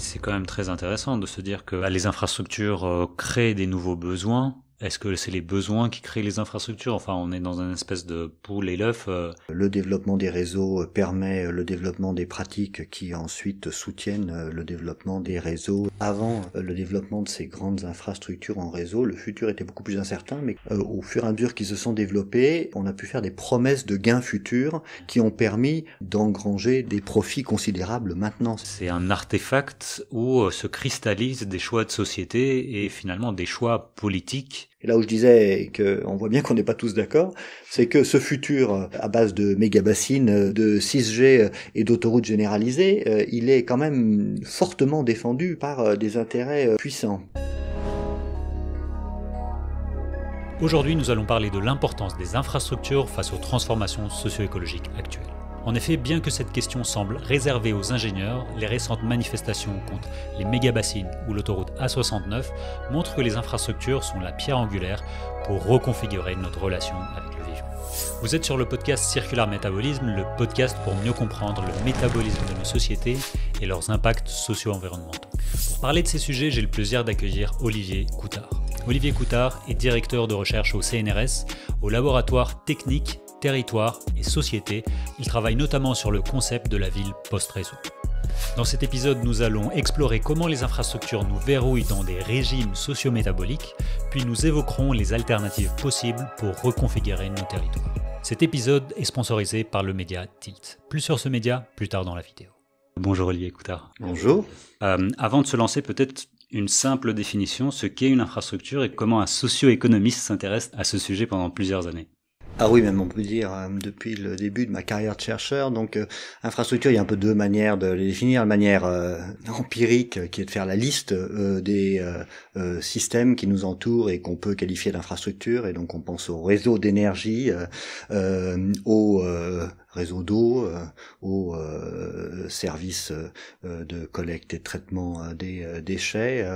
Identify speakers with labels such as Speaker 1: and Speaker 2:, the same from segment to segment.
Speaker 1: c'est quand même très intéressant de se dire que bah, les infrastructures euh, créent des nouveaux besoins est-ce que c'est les besoins qui créent les infrastructures Enfin, on est dans une espèce de poule et l'œuf. Euh. Le
Speaker 2: développement des réseaux euh, permet euh, le développement des pratiques qui ensuite soutiennent le développement des réseaux. Avant le développement de ces grandes infrastructures en réseau, le futur était beaucoup plus incertain, mais au fur et à mesure qu'ils se sont développés, on a pu faire des promesses de gains futurs qui ont permis d'engranger des profits considérables maintenant. C'est
Speaker 1: un artefact où se cristallisent des choix de société et finalement des choix politiques
Speaker 2: et là où je disais qu'on voit bien qu'on n'est pas tous d'accord, c'est que ce futur à base de méga bassines, de 6G et d'autoroutes généralisées, euh, il est quand même fortement défendu par euh, des intérêts euh, puissants.
Speaker 1: Aujourd'hui, nous allons parler de l'importance des infrastructures face aux transformations socio-écologiques actuelles. En effet, bien que cette question semble réservée aux ingénieurs, les récentes manifestations contre les méga-bassines ou l'autoroute A69 montrent que les infrastructures sont la pierre angulaire pour reconfigurer notre relation avec le vivant. Vous êtes sur le podcast Circular Métabolisme, le podcast pour mieux comprendre le métabolisme de nos sociétés et leurs impacts socio-environnementaux. Pour parler de ces sujets, j'ai le plaisir d'accueillir Olivier Coutard. Olivier Coutard est directeur de recherche au CNRS, au laboratoire technique territoire et société. Il travaille notamment sur le concept de la ville post-réseau. Dans cet épisode, nous allons explorer comment les infrastructures nous verrouillent dans des régimes socio-métaboliques, puis nous évoquerons les alternatives possibles pour reconfigurer nos territoires. Cet épisode est sponsorisé par le média Tilt. Plus sur ce média, plus tard dans la vidéo. Bonjour Olivier Coutard. Bonjour. Euh, avant de se lancer, peut-être une simple définition, ce qu'est une infrastructure et comment un socio-économiste s'intéresse à ce sujet pendant plusieurs années. Ah oui, même on peut dire euh, depuis le début de
Speaker 2: ma carrière de chercheur. Donc, euh, infrastructure, il y a un peu deux manières de les définir. La manière euh, empirique, qui est de faire la liste des systèmes qui nous entourent et qu'on peut qualifier d'infrastructure. Et donc, on pense au réseau d'énergie, au... Réseau d'eau, euh, aux euh, services euh, de collecte et traitement des déchets,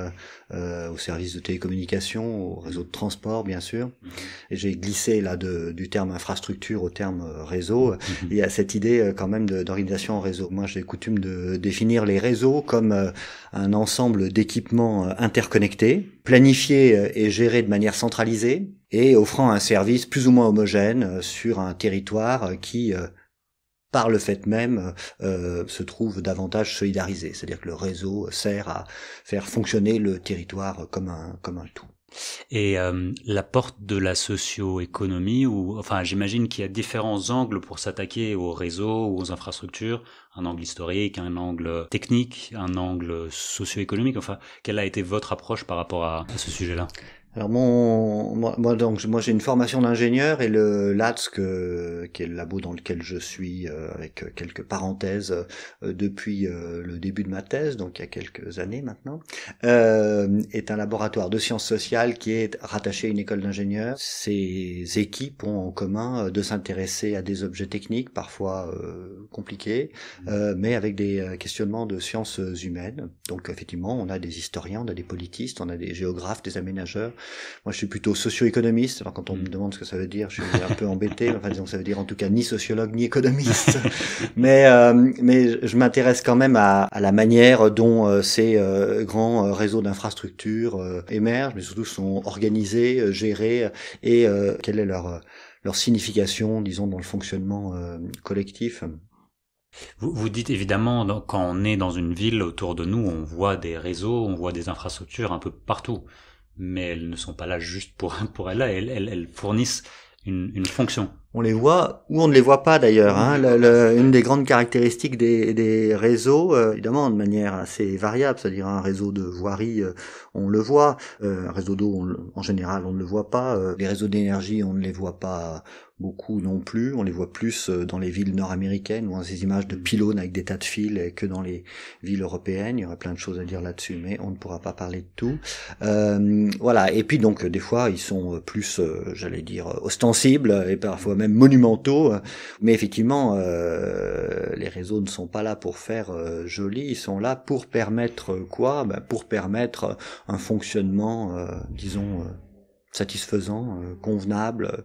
Speaker 2: au service de télécommunication, au réseau de transport, bien sûr. Mhm. j'ai glissé là de, du terme infrastructure au terme réseau. Mhm. Il y a cette idée quand même d'organisation en réseau. Moi, j'ai coutume de définir les réseaux comme un ensemble d'équipements interconnectés, planifiés et gérés de manière centralisée et offrant un service plus ou moins homogène sur un territoire qui par le fait même, euh, se trouve davantage solidarisé. C'est-à-dire que le réseau sert à faire fonctionner le territoire comme un, tout.
Speaker 1: Et euh, la porte de la socio-économie, ou enfin, j'imagine qu'il y a différents angles pour s'attaquer aux réseaux ou aux infrastructures, un angle historique, un angle technique, un angle socio-économique. Enfin, quelle a été votre approche par rapport à ce sujet-là alors moi,
Speaker 2: donc moi j'ai une formation d'ingénieur et le LATS euh, qui est le labo dans lequel je suis euh, avec euh, quelques parenthèses depuis le début de ma thèse donc il y a quelques années maintenant est un laboratoire de sciences sociales qui est rattaché à une école d'ingénieurs. Ces équipes ont en commun de s'intéresser à des objets techniques parfois compliqués mmh. mais avec des questionnements de sciences humaines. Donc effectivement on a des historiens, on a des politistes, on a des géographes, des aménageurs moi, je suis plutôt socio-économiste. Alors, quand on me mm. demande ce que ça veut dire, je suis un peu embêté. Enfin, disons, ça veut dire en tout cas ni sociologue ni économiste. mais, euh, mais je m'intéresse quand même à, à, la manière dont euh, ces euh, grands réseaux d'infrastructures émergent, mais surtout sont organisés, gérés, et quelle est leur leur signification, disons, dans le fonctionnement collectif.
Speaker 1: Vous, vous, dites évidemment, quand on est dans une ville autour de nous, on voit des réseaux, on voit des infrastructures un peu partout mais elles ne sont pas là juste pour pour elles, elles, elles, elles fournissent une, une fonction on les voit ou on ne les voit pas d'ailleurs.
Speaker 2: Hein. une des grandes caractéristiques des, réseaux, euh, évidemment de manière assez variable, c'est-à-dire un réseau de voirie, euh, on le voit, euh, un réseau d'eau, en général, on ne le voit pas, les réseaux d'énergie, on ne les voit pas beaucoup non plus, on les voit plus dans les villes nord-américaines, ou en ces images de mmh. pylônes avec des tas de fils, que dans les villes européennes, il y aurait plein de choses à dire là-dessus, mais on ne pourra pas parler de tout. voilà, et puis donc des fois, ils sont plus, j'allais dire, ostensibles, et parfois même monumentaux. Euh, mais effectivement, euh, les réseaux ne sont pas là pour faire euh, joli, ils sont là pour permettre quoi ben Pour permettre un fonctionnement, disons, satisfaisant, convenable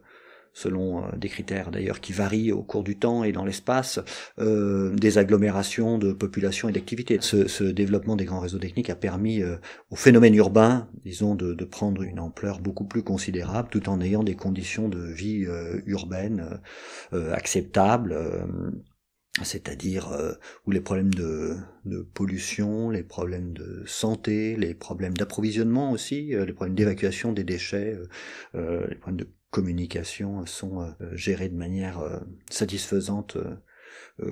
Speaker 2: selon euh, des critères d'ailleurs qui varient au cours du temps et dans l'espace, euh, des agglomérations de populations et d'activités. Ce, ce, développement des grands réseaux techniques a permis euh, au phénomène urbain, disons, de, prendre une ampleur beaucoup plus considérable tout en ayant des conditions de vie euh, urbaine euh, acceptables c'est-à-dire où les problèmes de, pollution, les problèmes de santé, les problèmes d'approvisionnement aussi, les problèmes d'évacuation des déchets, les problèmes de communications euh, sont euh, gérées de manière euh, satisfaisante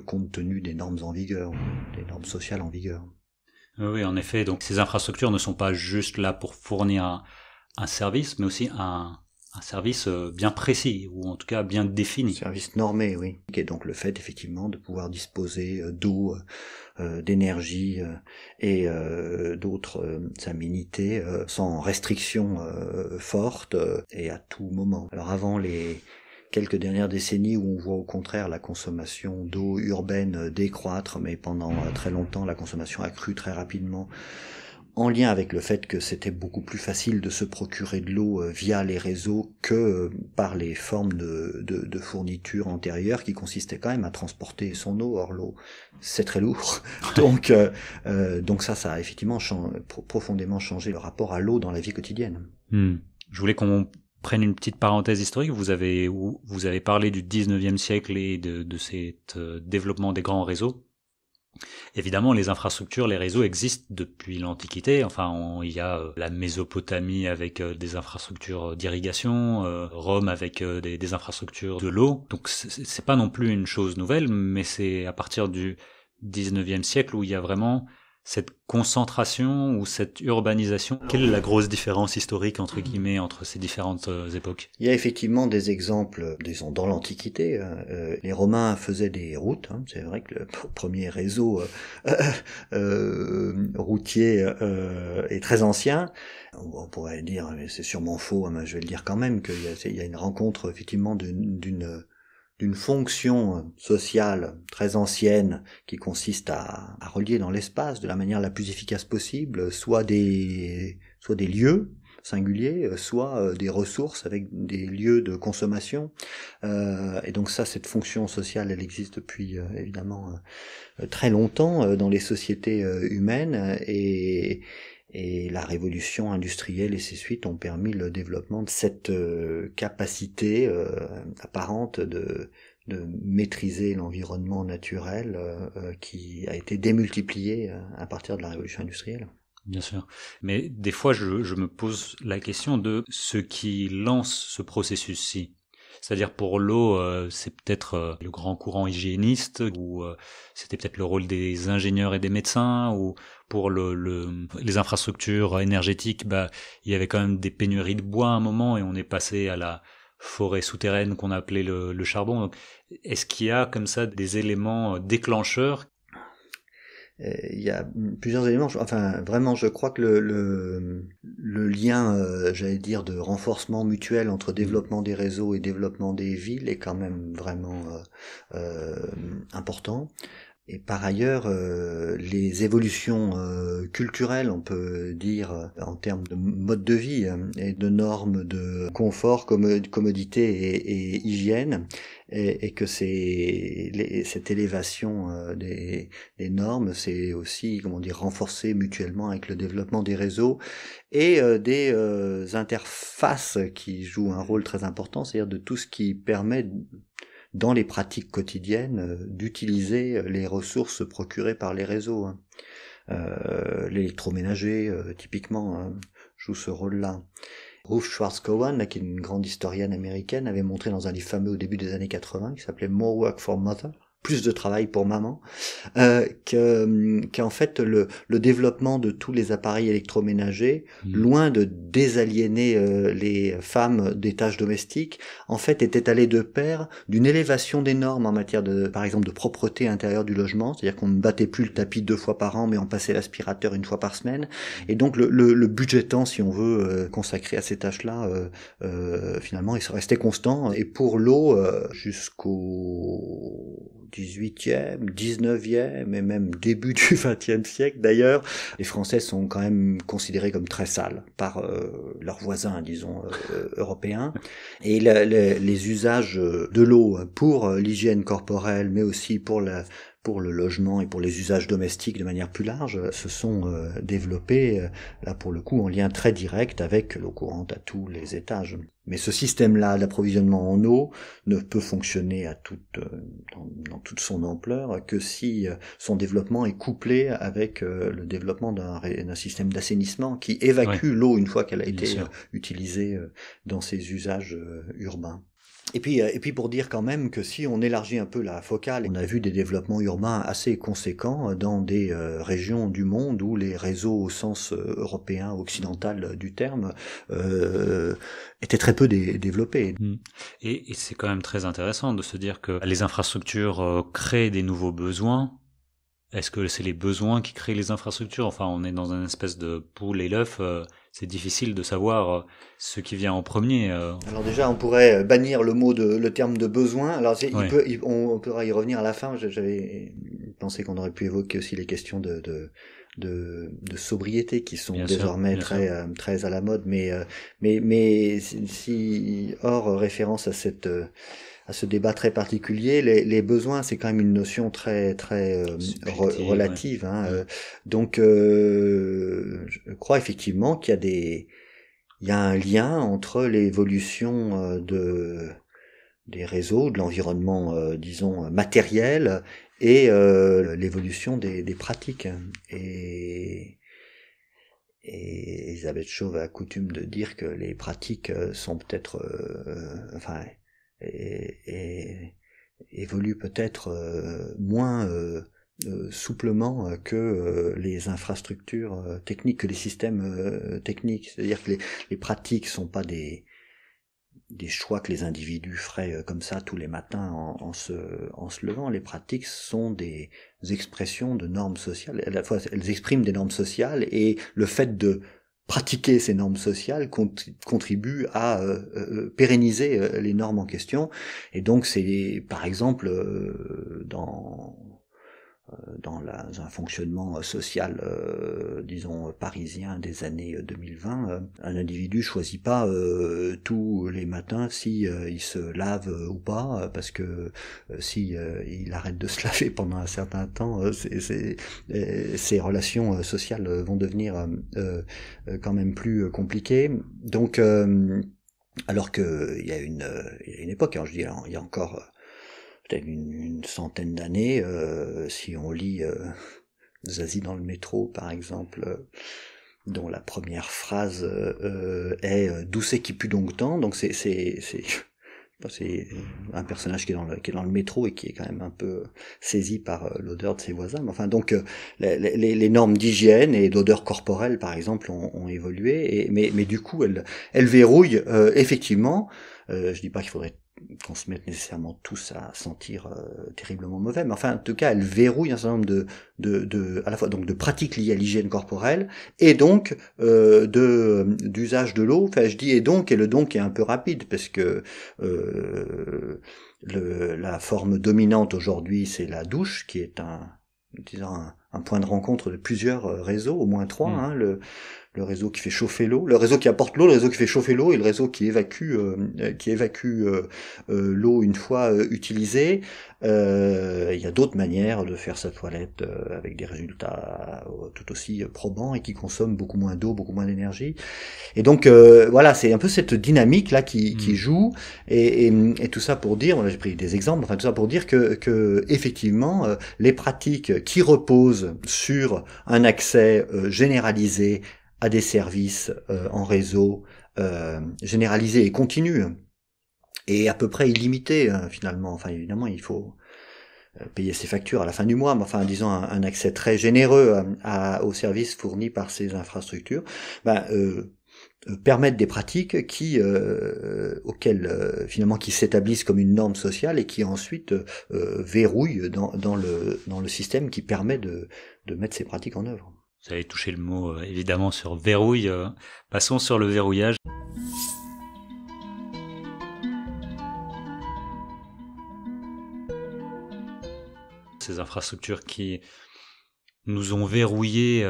Speaker 2: compte tenu des normes en vigueur, des normes sociales en vigueur.
Speaker 1: Oui, en effet. Donc ces infrastructures ne sont pas juste là pour fournir un, service, mais aussi un, un, service bien précis, ou en
Speaker 2: tout cas bien défini. Un service normé, oui. est donc le fait effectivement de pouvoir disposer d'eau euh, d'énergie euh, et euh, d'autres aménités sans restrictions fortes et à tout moment. Alors avant les quelques dernières décennies où on voit au contraire la consommation d'eau urbaine décroître, mais pendant très longtemps la consommation a cru très rapidement en lien avec le fait que c'était beaucoup plus facile de se procurer de l'eau euh, via les réseaux que euh, par les formes de, de, fourniture antérieures qui consistaient quand même à transporter son eau. hors l'eau, c'est très lourd. Donc, euh, donc ça, ça a effectivement profondément changé le rapport à l'eau dans la vie quotidienne.
Speaker 1: Hmm. Je voulais qu'on prenne une petite parenthèse historique. Vous avez, vous avez parlé du 19e siècle et de, de développement des grands réseaux Évidemment, les infrastructures, les réseaux existent depuis l'Antiquité. Enfin, il y a euh, la Mésopotamie avec euh, des infrastructures euh, d'irrigation, Rome avec des, infrastructures de l'eau. Donc, c'est pas non plus une chose nouvelle, mais c'est à partir du 19e siècle où il y a vraiment cette concentration ou cette urbanisation Quelle est la grosse différence historique entre guillemets entre ces différentes euh, époques
Speaker 2: Il y a effectivement des exemples, disons dans l'Antiquité, hein, euh, les Romains faisaient des routes. Hein. c'est vrai que le premier réseau euh, routier est très ancien. On pourrait dire, mais c'est sûrement faux, hein, mais je vais le dire quand même, qu'il y, y, a une rencontre effectivement d'une d'une fonction sociale très ancienne qui consiste à, à relier dans l'espace de la manière la plus efficace possible soit des soit des lieux singuliers, soit euh, des ressources avec des lieux de consommation. Euh, et donc ça, cette fonction sociale, elle existe depuis euh, évidemment très longtemps dans les sociétés humaines et, et la révolution industrielle et ses suites ont permis le développement de cette euh, capacité euh, apparente de, de maîtriser l'environnement naturel euh, qui a été démultiplié à partir de la révolution industrielle.
Speaker 1: Bien sûr. Mais des fois, je, je me pose la question de ce qui lance ce processus-ci. C'est-à-dire pour l'eau, euh, c'est peut-être euh, le grand courant hygiéniste, ou euh, c'était peut-être le rôle des ingénieurs et des médecins, ou pour les infrastructures énergétiques, bah, il y avait quand même des pénuries de bois à un moment, et on est passé à la forêt souterraine qu'on appelait le, le charbon. Est-ce qu'il y a comme ça des éléments déclencheurs euh, il y a plusieurs éléments. Enfin,
Speaker 2: vraiment, je crois que le, le, le lien, euh, j'allais dire, de renforcement mutuel entre mm. développement des réseaux et développement des villes est quand même vraiment euh, important. Et par ailleurs, euh, les évolutions euh, culturelles, on peut dire, euh, en termes de mode de vie et de normes de confort, commodité et, hygiène, et, que cette élévation des, normes, c'est aussi, comment dire, renforcé mutuellement avec le développement des réseaux et des interfaces qui jouent un rôle très important, c'est-à-dire de tout ce qui permet dans les pratiques quotidiennes euh, d'utiliser euh, les ressources procurées par les réseaux. Hein. Euh, l'électroménager, typiquement, hein, joue ce rôle-là. Ruth Schwartz-Cowan, qui est une grande historienne américaine, avait montré dans un livre fameux au début des années 80 qui s'appelait More Work for Mother, plus de travail pour maman, euh, que qu'en fait le, le, développement de tous les appareils électroménagers, mmh. loin de désaliéner euh, les femmes des tâches domestiques, en fait était allé de pair d'une élévation des normes en matière de, par exemple, de propreté intérieure du logement, c'est-à-dire qu'on ne battait plus le tapis deux fois par an, mais on passait l'aspirateur une fois par semaine, et donc le, le, le si on veut, euh, consacré à ces tâches-là, euh, finalement, il se restait constant, et pour l'eau, jusqu'au 18e, 19e et même début du 20e siècle d'ailleurs, les Français sont quand même considérés comme très sales par euh, leurs voisins, disons, euh, euh, européens. Et les usages de l'eau pour l'hygiène corporelle, mais aussi pour la, pour le logement et pour les usages domestiques de manière plus large euh, se sont euh, développés, euh, là pour le coup, en lien très direct avec l'eau courante à tous les étages. Mais ce système-là d'approvisionnement en eau ne peut fonctionner à toute, dans, toute son ampleur que si son développement est couplé avec le développement d'un système d'assainissement qui évacue l'eau une fois qu'elle a été utilisée dans ses usages urbains. Et puis, euh, et puis pour dire quand même que si on élargit un peu la focale, on a vu des développements urbains assez conséquents euh, dans des euh, régions du monde où les réseaux au sens européen, occidental du terme, euh, étaient très peu développés. Mmh.
Speaker 1: Et, et c'est quand même très intéressant de se dire que les infrastructures créent des nouveaux besoins, est-ce que c'est les besoins qui créent les infrastructures Enfin, on est dans une espèce de poule et l'œuf c'est difficile de savoir euh, ce qui vient en premier. Euh. Alors déjà,
Speaker 2: on pourrait euh, bannir le mot de le terme de besoin. Alors peut, on, pourra y revenir à la fin. J'avais pensé qu'on aurait pu évoquer aussi les questions de, de... De, de, sobriété qui sont désormais très très à la mode mais mais mais si hors référence à cette à ce débat très particulier. Les, besoins, c'est quand même une notion très très euh, relative. Hein, euh. donc, euh, je crois effectivement qu'il y a des, il y a un lien entre l'évolution de des réseaux, de l'environnement, disons matériel, et l'évolution des, pratiques. Et et Elisabeth Chauve a coutume de dire que les pratiques sont peut-être, enfin, et, évolue peut-être euh, moins euh, euh, souplement que les infrastructures techniques, que les systèmes techniques. C'est-à-dire que les, pratiques pratiques sont pas des des choix que les individus feraient comme ça tous les matins en, en, se, en se levant. Les pratiques sont des expressions de normes sociales. À la fois, elles expriment des normes sociales et le fait de pratiquer ces normes sociales contribue à euh, euh, pérenniser euh, les normes en question. Et donc c'est par exemple dans euh, dans, un fonctionnement euh, social, euh, disons, parisien des années 2020, un individu choisit pas tous les matins s'il il se lave ou pas, parce que si il arrête de se laver pendant un certain temps, ses relations sociales vont devenir quand même plus compliquées. Donc, alors qu'il y a une, y a une époque, quand hein, je dis, il y a encore une, centaine d'années, euh, si on lit euh, Zazie dans le métro, par exemple, euh, dont la première phrase euh, euh, est D'où c'est qui pue donc tant Donc c'est c'est c'est un personnage qui est, dans le, qui est dans le métro et qui est quand même un peu saisi par l'odeur de ses voisins. Enfin, donc les, les, les normes d'hygiène et d'odeur corporelle, par exemple, ont, ont évolué. Et, mais, mais, du coup, elles, elle verrouillent effectivement. Euh, je dis pas qu'il faudrait qu'on se mette nécessairement tous à sentir euh, terriblement mauvais, mais enfin en tout cas elle verrouille un certain nombre de, de, de à la fois donc de pratiques liées à l'hygiène corporelle et donc euh, de d'usage de l'eau. Enfin je dis et donc et le donc est un peu rapide parce que euh, le, la forme dominante aujourd'hui c'est la douche qui est un disons un, un point de rencontre de plusieurs euh, réseaux, au moins trois, mm. hein, le, le, réseau qui fait chauffer l'eau, le réseau qui apporte l'eau, le réseau qui fait chauffer l'eau et le réseau qui évacue, euh, euh, qui évacue l'eau une fois utilisée. Il y a d'autres manières de faire sa toilette avec des résultats tout aussi probants et qui consomment beaucoup moins d'eau, beaucoup moins d'énergie. Et donc voilà, c'est un peu cette dynamique là qui, qui mm. joue et, et, tout ça pour dire, j'ai pris des exemples, enfin tout ça pour dire que, que effectivement les pratiques qui reposent sur un accès euh, généralisé à des services euh, en réseau euh, généralisé et continu et à peu près illimité finalement. Enfin évidemment il faut payer ses factures à la fin du mois, mais enfin disons un, accès très généreux aux services fournis par ces infrastructures, ben, euh, permettre des pratiques qui euh, euh, auxquelles finalement qui s'établissent comme une norme sociale et qui ensuite verrouillent dans, le dans le système qui permet de, de mettre ces pratiques en œuvre.
Speaker 1: Vous avez touché le mot évidemment sur verrouille. Passons sur le verrouillage. Ces infrastructures qui nous ont verrouillé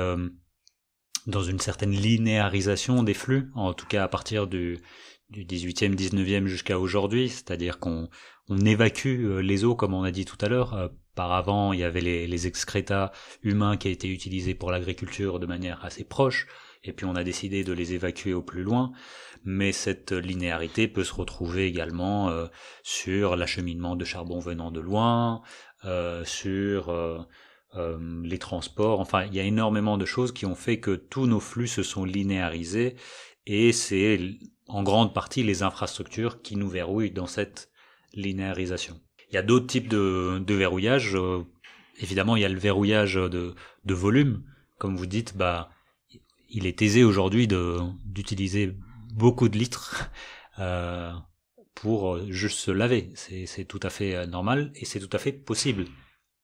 Speaker 1: dans une certaine linéarisation des flux, en tout cas à partir du, du 18e, 19e jusqu'à aujourd'hui, c'est-à-dire qu'on évacue euh, les eaux, comme on a dit tout à l'heure. Euh, Par avant, il y avait les, les humains qui étaient utilisés pour l'agriculture de manière assez proche, et puis on a décidé de les évacuer au plus loin, mais cette linéarité peut se retrouver également euh, sur l'acheminement de charbon venant de loin, sur... Euh, les transports, enfin il y a énormément de choses qui ont fait que tous nos flux se sont linéarisés et c'est en grande partie les infrastructures qui nous verrouillent dans cette linéarisation. Il y a d'autres types de, verrouillage. Euh, évidemment, il y a le verrouillage de, volume. Comme vous dites, bah, il est aisé aujourd'hui d'utiliser beaucoup de litres euh, pour juste se laver. C'est tout à fait normal et c'est tout à fait possible.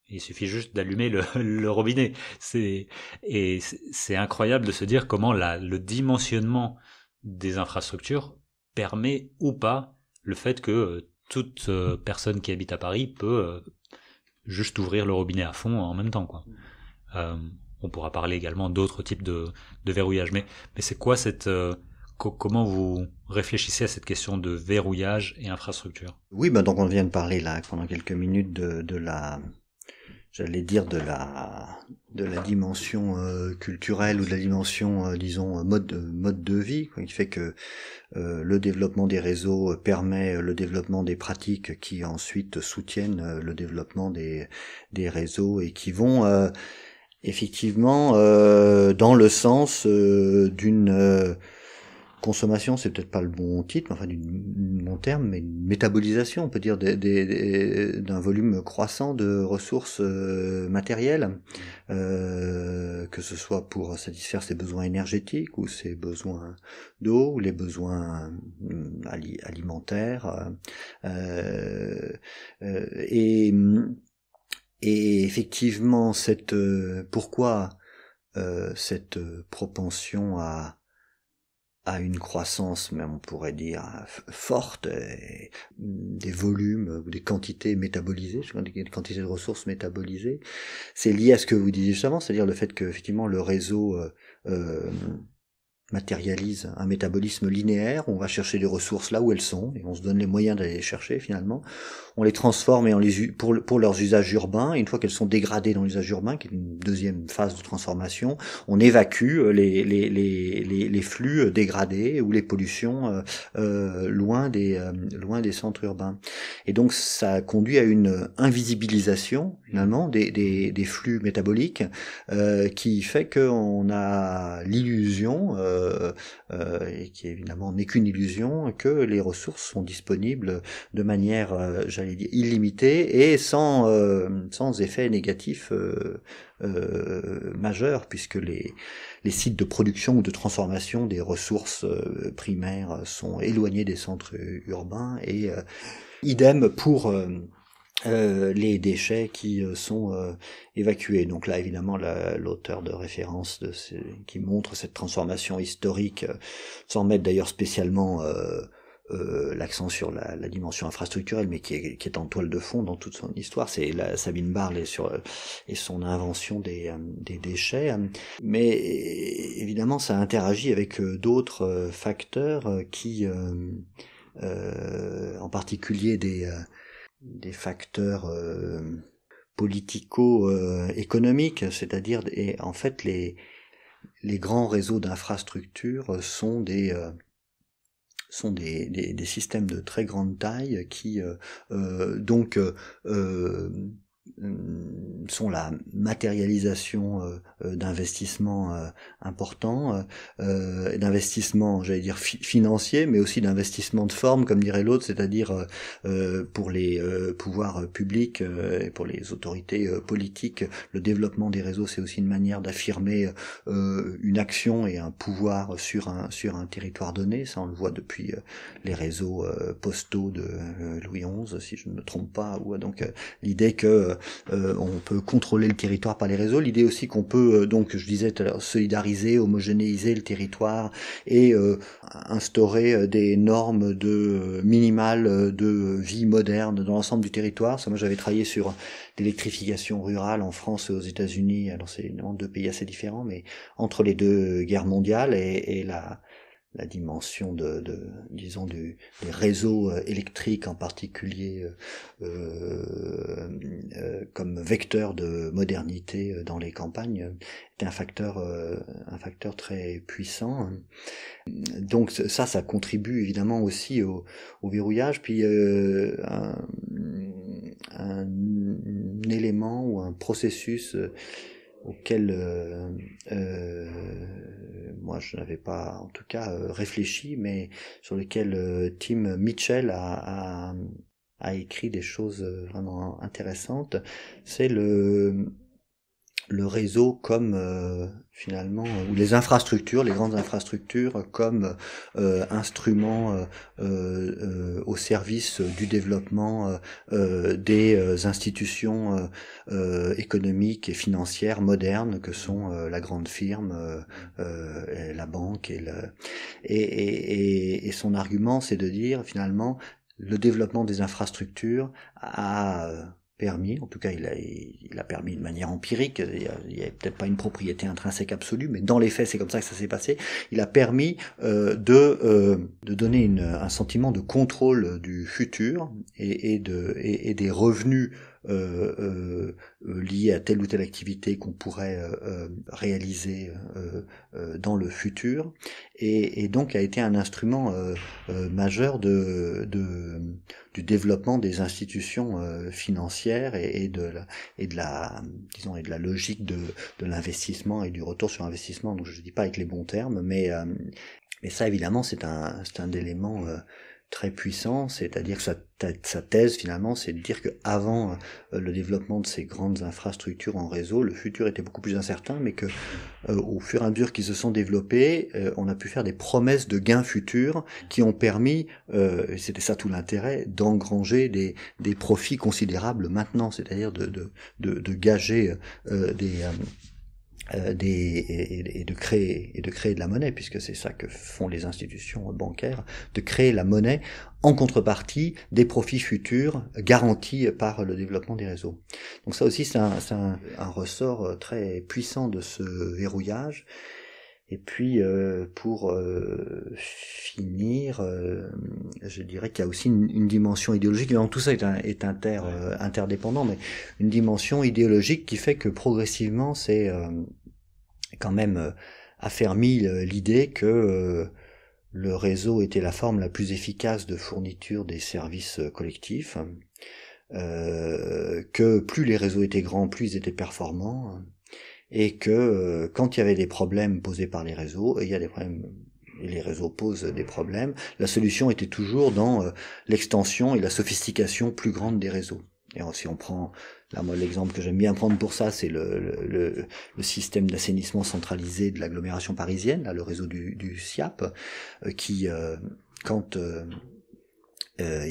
Speaker 1: Il suffit juste d'allumer le, robinet. C'est et c'est incroyable de se dire comment le dimensionnement des infrastructures permet ou pas le fait que euh, toute euh, personne qui habite à Paris peut euh, juste ouvrir le robinet à fond en même temps. Mm. on pourra parler également d'autres types de, de, verrouillage. Mais, mais c'est quoi cette comment vous réfléchissez à cette question de verrouillage et infrastructure
Speaker 2: Oui, ben, donc on vient de parler là pendant quelques minutes de la j'allais dire de la de la dimension euh, culturelle ou de la dimension euh, disons euh, mode de, mode de vie quoi. il fait que le développement des réseaux permet le développement des pratiques qui ensuite soutiennent le développement des des réseaux et qui vont effectivement dans le sens d'une consommation, c'est peut-être pas le bon titre, enfin du bon terme, mais une métabolisation, on peut dire, d'un volume croissant de ressources euh, matérielles, euh, que ce soit pour satisfaire ses besoins énergétiques ou ses besoins d'eau ou les besoins hum, alimentaires. Euh, et, et, effectivement, cette pourquoi cette propension à à une croissance, mais on pourrait dire forte, des volumes ou des quantités métabolisées, des quantités de ressources métabolisées. C'est lié à ce que vous disiez justement, c'est-à-dire le fait que effectivement le réseau euh, euh, matérialise un métabolisme linéaire, on va chercher des ressources là où elles sont, et on se donne les moyens d'aller les chercher finalement, on les transforme et on les, pour, pour leurs usages urbains, et une fois qu'elles sont dégradées dans l'usage urbain, qui est une deuxième phase de transformation, on évacue euh, les, les, les, les, flux euh, dégradés ou les pollutions euh, loin, des, loin des centres urbains. Et donc ça conduit à une invisibilisation finalement des, des, des flux métaboliques qui fait qu'on a l'illusion euh, euh, et qui évidemment n'est qu'une illusion, que les ressources sont disponibles de manière, euh, j'allais dire, illimitée et sans, sans effet négatif majeur, puisque les, les sites de production ou de transformation des ressources primaires sont éloignés des centres urbains et idem pour euh, les déchets qui euh, sont euh, évacués. Donc là, évidemment, l'auteur de référence de qui montre cette transformation historique, sans mettre d'ailleurs spécialement l'accent sur la, la, dimension infrastructurelle, mais qui est, qui est, en toile de fond dans toute son histoire, c'est Sabine Barle et, sur, et son invention des, des, déchets. Mais évidemment, ça interagit avec d'autres facteurs qui, en particulier des des facteurs euh, politico-économiques, euh, c'est-à-dire et en fait les les grands réseaux d'infrastructures euh, sont des sont des, des, systèmes de très grande taille qui donc euh, sont la matérialisation euh, euh, d'investissements importants, d'investissements, j'allais dire financiers, mais aussi d'investissements de forme, comme dirait l'autre, c'est-à-dire pour les pouvoirs publics et pour les autorités politiques, le développement des réseaux, c'est aussi une manière d'affirmer une action et un pouvoir sur un sur un territoire donné. Ça, on le voit depuis les réseaux postaux de Louis XI, si je ne me trompe pas. Ou donc l'idée que euh, euh, on peut contrôler le territoire par les réseaux. L'idée aussi qu'on peut, euh, donc je disais, solidariser, homogénéiser le territoire et instaurer des normes de minimales de vie moderne dans l'ensemble du territoire. moi, j'avais travaillé sur l'électrification rurale en France et aux États-Unis. Alors, c'est deux pays assez différents, mais entre les deux guerres mondiales et la la dimension de, disons du, des réseaux euh, électriques en particulier euh, euh, comme vecteur de modernité dans les campagnes est un facteur un facteur très puissant donc ça ça contribue évidemment aussi au, verrouillage puis un, un, élément ou un processus auquel euh, euh, moi je n'avais pas en tout cas euh, réfléchi, mais sur lequel Tim Mitchell a, a, a, écrit des choses vraiment intéressantes, c'est le le réseau comme euh, finalement euh, ou les infrastructures, les grandes infrastructures comme euh, instruments au service du développement des institutions économiques et financières modernes que sont la grande firme, la banque et, et, et son argument c'est de dire finalement le développement des infrastructures a en tout cas il a, il a permis de manière empirique, il n'y avait peut-être pas une propriété intrinsèque absolue, mais dans les faits c'est comme ça que ça s'est passé, il a permis euh, de, euh, de donner un sentiment de contrôle du futur et, de, et des revenus euh, euh, liées à telle ou telle activité qu'on pourrait euh, euh réaliser euh, euh, dans le futur, et, et, donc a été un instrument majeur de, de, du développement des institutions financières et, et, de la, et de la disons et de la logique de, de l'investissement et du retour sur investissement. Donc je ne dis pas avec les bons termes, mais mais ça évidemment c'est un c'est un élément très puissant, c'est-à-dire que sa, thèse finalement, c'est de dire que avant euh, le développement de ces grandes infrastructures en réseau, le futur était beaucoup plus incertain, mais que euh, au fur et à mesure qu'ils se sont développés, euh, on a pu faire des promesses de gains futurs qui ont permis, euh, c'était ça tout l'intérêt, d'engranger des, profits considérables maintenant, c'est-à-dire de, de, gager des euh, et, de créer et de créer de la monnaie puisque c'est ça que font les institutions bancaires de créer la monnaie en contrepartie des profits futurs garantis par le développement des réseaux donc ça aussi c'est un, un ressort euh, très puissant de ce verrouillage et puis euh, pour euh, finir, euh, je dirais qu'il y a aussi une, dimension idéologique. tout ça est, inter, interdépendant, mais une dimension idéologique qui fait que progressivement, c'est quand même affermi l'idée que le réseau était la forme la plus efficace de fourniture des services collectifs, que plus les réseaux étaient grands, plus ils étaient performants et que euh, quand il y avait des problèmes posés par les réseaux, et il y a des problèmes les réseaux posent des problèmes, la solution était toujours dans euh, l'extension et la sophistication plus grande des réseaux. Et si on prend, là moi l'exemple que j'aime bien prendre pour ça, c'est le, le, le, système d'assainissement centralisé de l'agglomération parisienne, là, le réseau du, du SIAP, euh, qui, quand euh,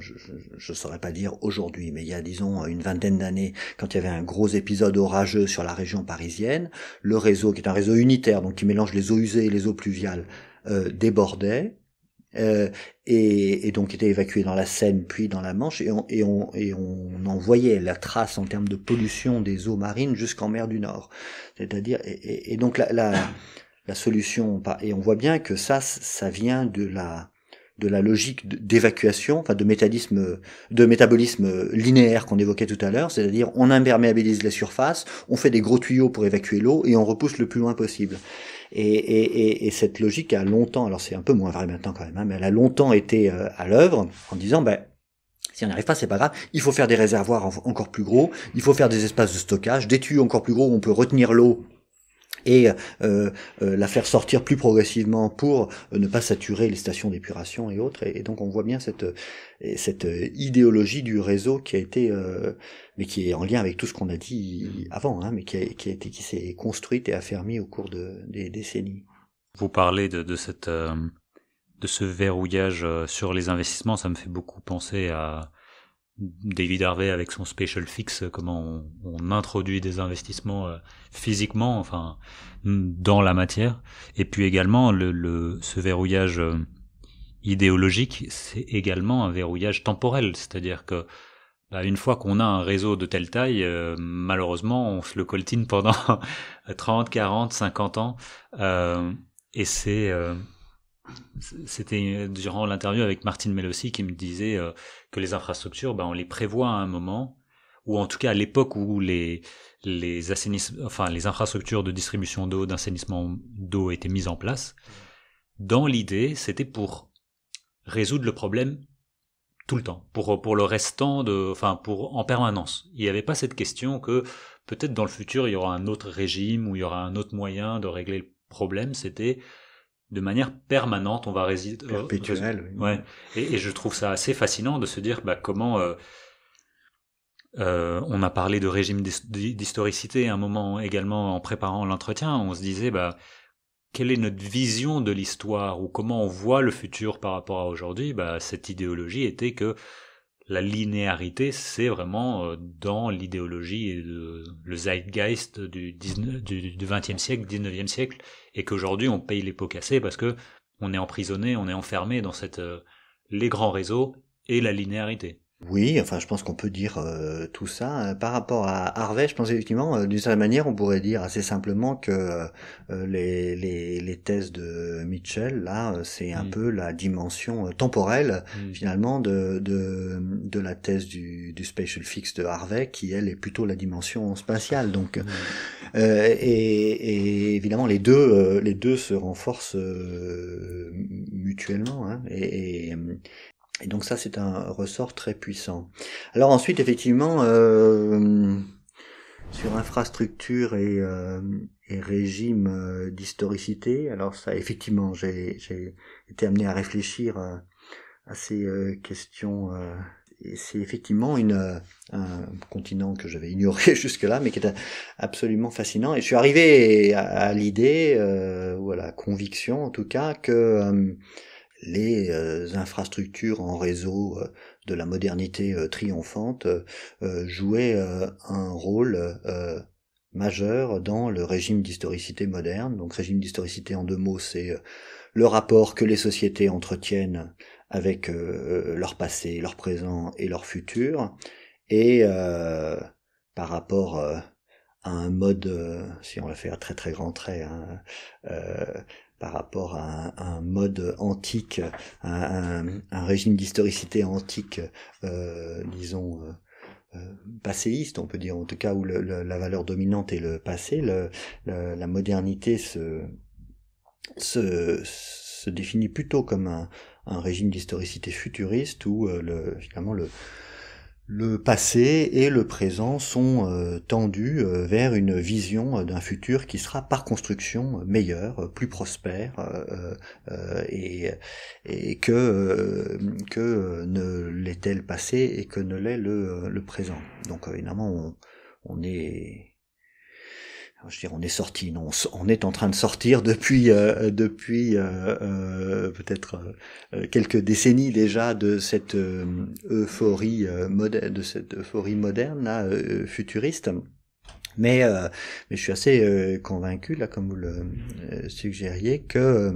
Speaker 2: je, je, saurais pas dire aujourd'hui, mais il y a disons une vingtaine d'années, quand il y avait un gros épisode orageux sur la région parisienne, le réseau, qui est un réseau unitaire, donc qui mélange les eaux usées et les eaux pluviales, euh, débordait. Euh, et, donc était évacué dans la Seine puis dans la Manche et on, et on, et en voyait la trace en termes de pollution des eaux marines jusqu'en mer du Nord. C'est-à-dire et, donc la, la, la solution et on voit bien que ça ça vient de la de la logique d'évacuation, enfin de métabolisme, de métabolisme linéaire qu'on évoquait tout à l'heure, c'est-à-dire on imperméabilise les surfaces, on fait des gros tuyaux pour évacuer l'eau et on repousse le plus loin possible. Et, cette logique a longtemps, alors c'est un peu moins vrai maintenant quand même, hein, mais elle a longtemps été euh, à l'œuvre en disant, ben, si on n'y arrive pas, c'est pas grave. Il faut faire des réservoirs encore plus gros. Il faut faire des espaces de stockage, des tuyaux encore plus gros où on peut retenir l'eau et euh, euh, la faire sortir plus progressivement pour euh, ne pas saturer les stations d'épuration et autres. Et, donc on voit bien cette cette idéologie du réseau qui a été mais qui est en lien avec tout ce qu'on a dit avant, hein, mais qui qui a été qui s'est construite et affermie au cours de, des décennies.
Speaker 1: Vous parlez de, de cette de ce verrouillage sur les investissements, ça me fait beaucoup penser à David Harvey avec son special fix, euh, comment on, introduit des investissements euh, physiquement, enfin dans la matière, et puis également le, ce verrouillage euh, idéologique, c'est également un verrouillage temporel, c'est-à-dire que bah, une fois qu'on a un réseau de telle taille, malheureusement on se le coltine pendant 30, 40, 50 ans, et c'est c'était euh, durant l'interview avec Martine Mellossi qui me disait euh, que les infrastructures, ben, on les prévoit à un moment, ou en tout cas à l'époque où les, les, enfin, les infrastructures de distribution d'eau, d'assainissement d'eau étaient mises en place. Dans l'idée, c'était pour résoudre le problème tout le temps, pour, pour le restant, de, enfin, pour, en permanence. Il n'y avait pas cette question que peut-être dans le futur, il y aura un autre régime ou il y aura un autre moyen de régler le problème. C'était de manière permanente, on va résister. Euh, Perpétuelle. ouais. et, je trouve ça assez fascinant de se dire bah, comment. Euh, euh, on a parlé de régime d'historicité un moment également en préparant l'entretien. On se disait bah, quelle est notre vision de l'histoire ou comment on voit le futur par rapport à aujourd'hui. Bah, cette idéologie était que la linéarité, c'est vraiment euh, dans l'idéologie et le, zeitgeist du, 19, du, 20e siècle, 19e siècle, et qu'aujourd'hui on paye les pots cassés parce que on est emprisonné, on est enfermé dans cette euh, les grands réseaux et la linéarité.
Speaker 2: Oui, enfin, je pense qu'on peut dire euh, tout ça. Euh, par rapport à Harvey, je pense effectivement, euh, d'une certaine manière, on pourrait dire assez simplement que les, les, les, thèses de Mitchell, là, c'est un mm. peu la dimension temporelle, mm. finalement, de, de, de la thèse du, du spatial fix de Harvey, qui, elle, est plutôt la dimension spatiale. Donc, mm. et, évidemment, les deux, les deux se renforcent mutuellement. Hein, et, et donc ça, c'est un ressort très puissant. Alors ensuite, effectivement, euh, sur infrastructure et, euh, et régime euh, d'historicité, alors ça, effectivement, j'ai, été amené à réfléchir à, ces questions. Et c'est effectivement une, un continent que j'avais ignoré jusque-là, mais qui est absolument fascinant. Et je suis arrivé à, à l'idée, ou à la conviction en tout cas, que les euh, infrastructures en réseau euh, de la modernité euh, triomphante jouaient un rôle majeur dans le régime d'historicité moderne. Donc régime d'historicité en deux mots, c'est le rapport que les sociétés entretiennent avec leur passé, leur présent et leur futur, et par rapport à un mode, si on le fait à très très grand trait, hein, par rapport à un, mode antique, un, régime d'historicité antique, euh, disons, euh, euh, passéiste, on peut dire en tout cas, où la valeur dominante est le passé, le, la modernité se, se, se, définit plutôt comme un, un régime d'historicité futuriste où le, finalement le, le passé et le présent sont euh, tendus euh, vers une vision euh, d'un futur qui sera par construction meilleur, plus prospère et, et que, que ne l'était le passé et que ne l'est le, le présent. Donc évidemment on est je dire, on est sorti, non, on est en train de sortir depuis euh, depuis euh, euh, peut-être quelques décennies déjà de cette euphorie moderne, de cette euphorie moderne futuriste. Mais mais je suis assez convaincu là, comme vous le suggériez, que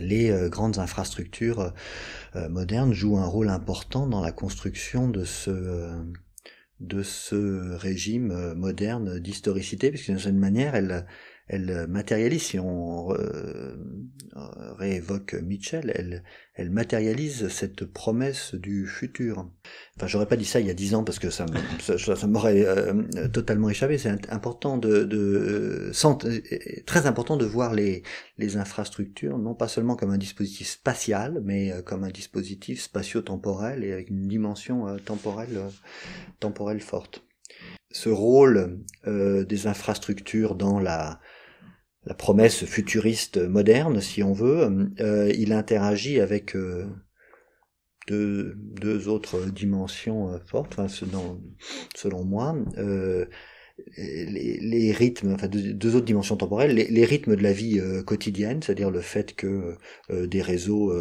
Speaker 2: les grandes infrastructures modernes jouent un rôle important dans la construction de ce de ce régime euh, moderne d'historicité, puisque d'une certaine manière, elle, elle euh, matérialise, si on euh, réévoque Mitchell, elle, matérialise cette promesse du futur. Enfin, j'aurais pas dit ça il y a dix ans parce que ça, m'aurait euh, totalement échappé. C'est important de, très important de voir les, infrastructures non pas seulement comme un dispositif spatial, mais comme un dispositif spatio-temporel et avec une dimension temporelle forte ce rôle euh, des infrastructures dans la, la promesse futuriste moderne, si on veut, euh, il interagit avec euh, deux, deux, autres dimensions fortes, enfin, selon moi les, rythmes, enfin deux, deux, autres dimensions temporelles, les, rythmes de la vie euh, quotidienne, c'est-à-dire le fait que euh, euh, des réseaux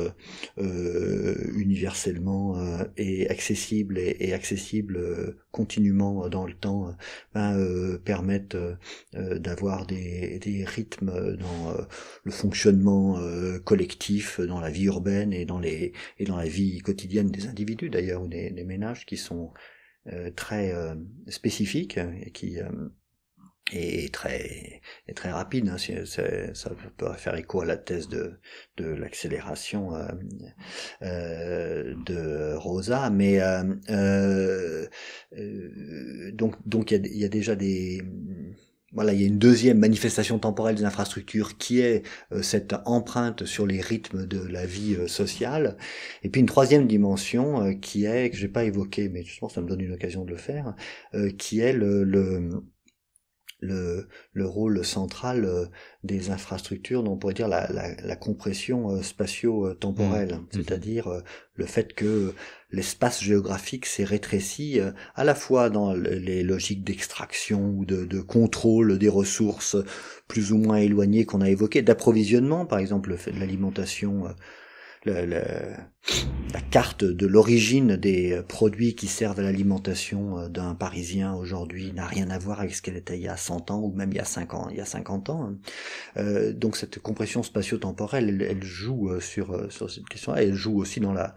Speaker 2: universellement et accessibles et, accessibles continuellement dans le temps ben, permettent d'avoir des, des, rythmes dans le fonctionnement collectif, dans la vie urbaine et dans les et dans la vie quotidienne des individus d'ailleurs ou des ménages qui sont euh, très euh, spécifique et qui euh, est très est très rapide. Hein. ça peut faire écho à la thèse de de l'accélération de Rosa, mais donc donc il y y a, déjà des voilà, il y a une deuxième manifestation temporelle des infrastructures qui est euh, cette empreinte sur les rythmes de la vie euh, sociale. Et puis une troisième dimension euh, qui est, que n'ai pas évoqué mais je justement ça me donne une occasion de le faire, qui est le, le, le, rôle central des infrastructures, dont on pourrait dire la, la, compression spatio-temporelle, mmh. mmh. c'est-à-dire le fait que l'espace géographique s'est rétréci euh, à la fois dans les logiques d'extraction ou de, de, contrôle des ressources plus ou moins éloignées qu'on a évoquées, d'approvisionnement par exemple, l'alimentation, euh, la, la carte de l'origine des euh, produits qui servent à l'alimentation d'un Parisien aujourd'hui n'a rien à voir avec ce qu'elle était il y a 100 ans ou même il y a 50 ans. Il y a 50 ans. Hein. donc cette compression spatio-temporelle, elle, joue sur, sur cette question-là. Elle joue aussi dans la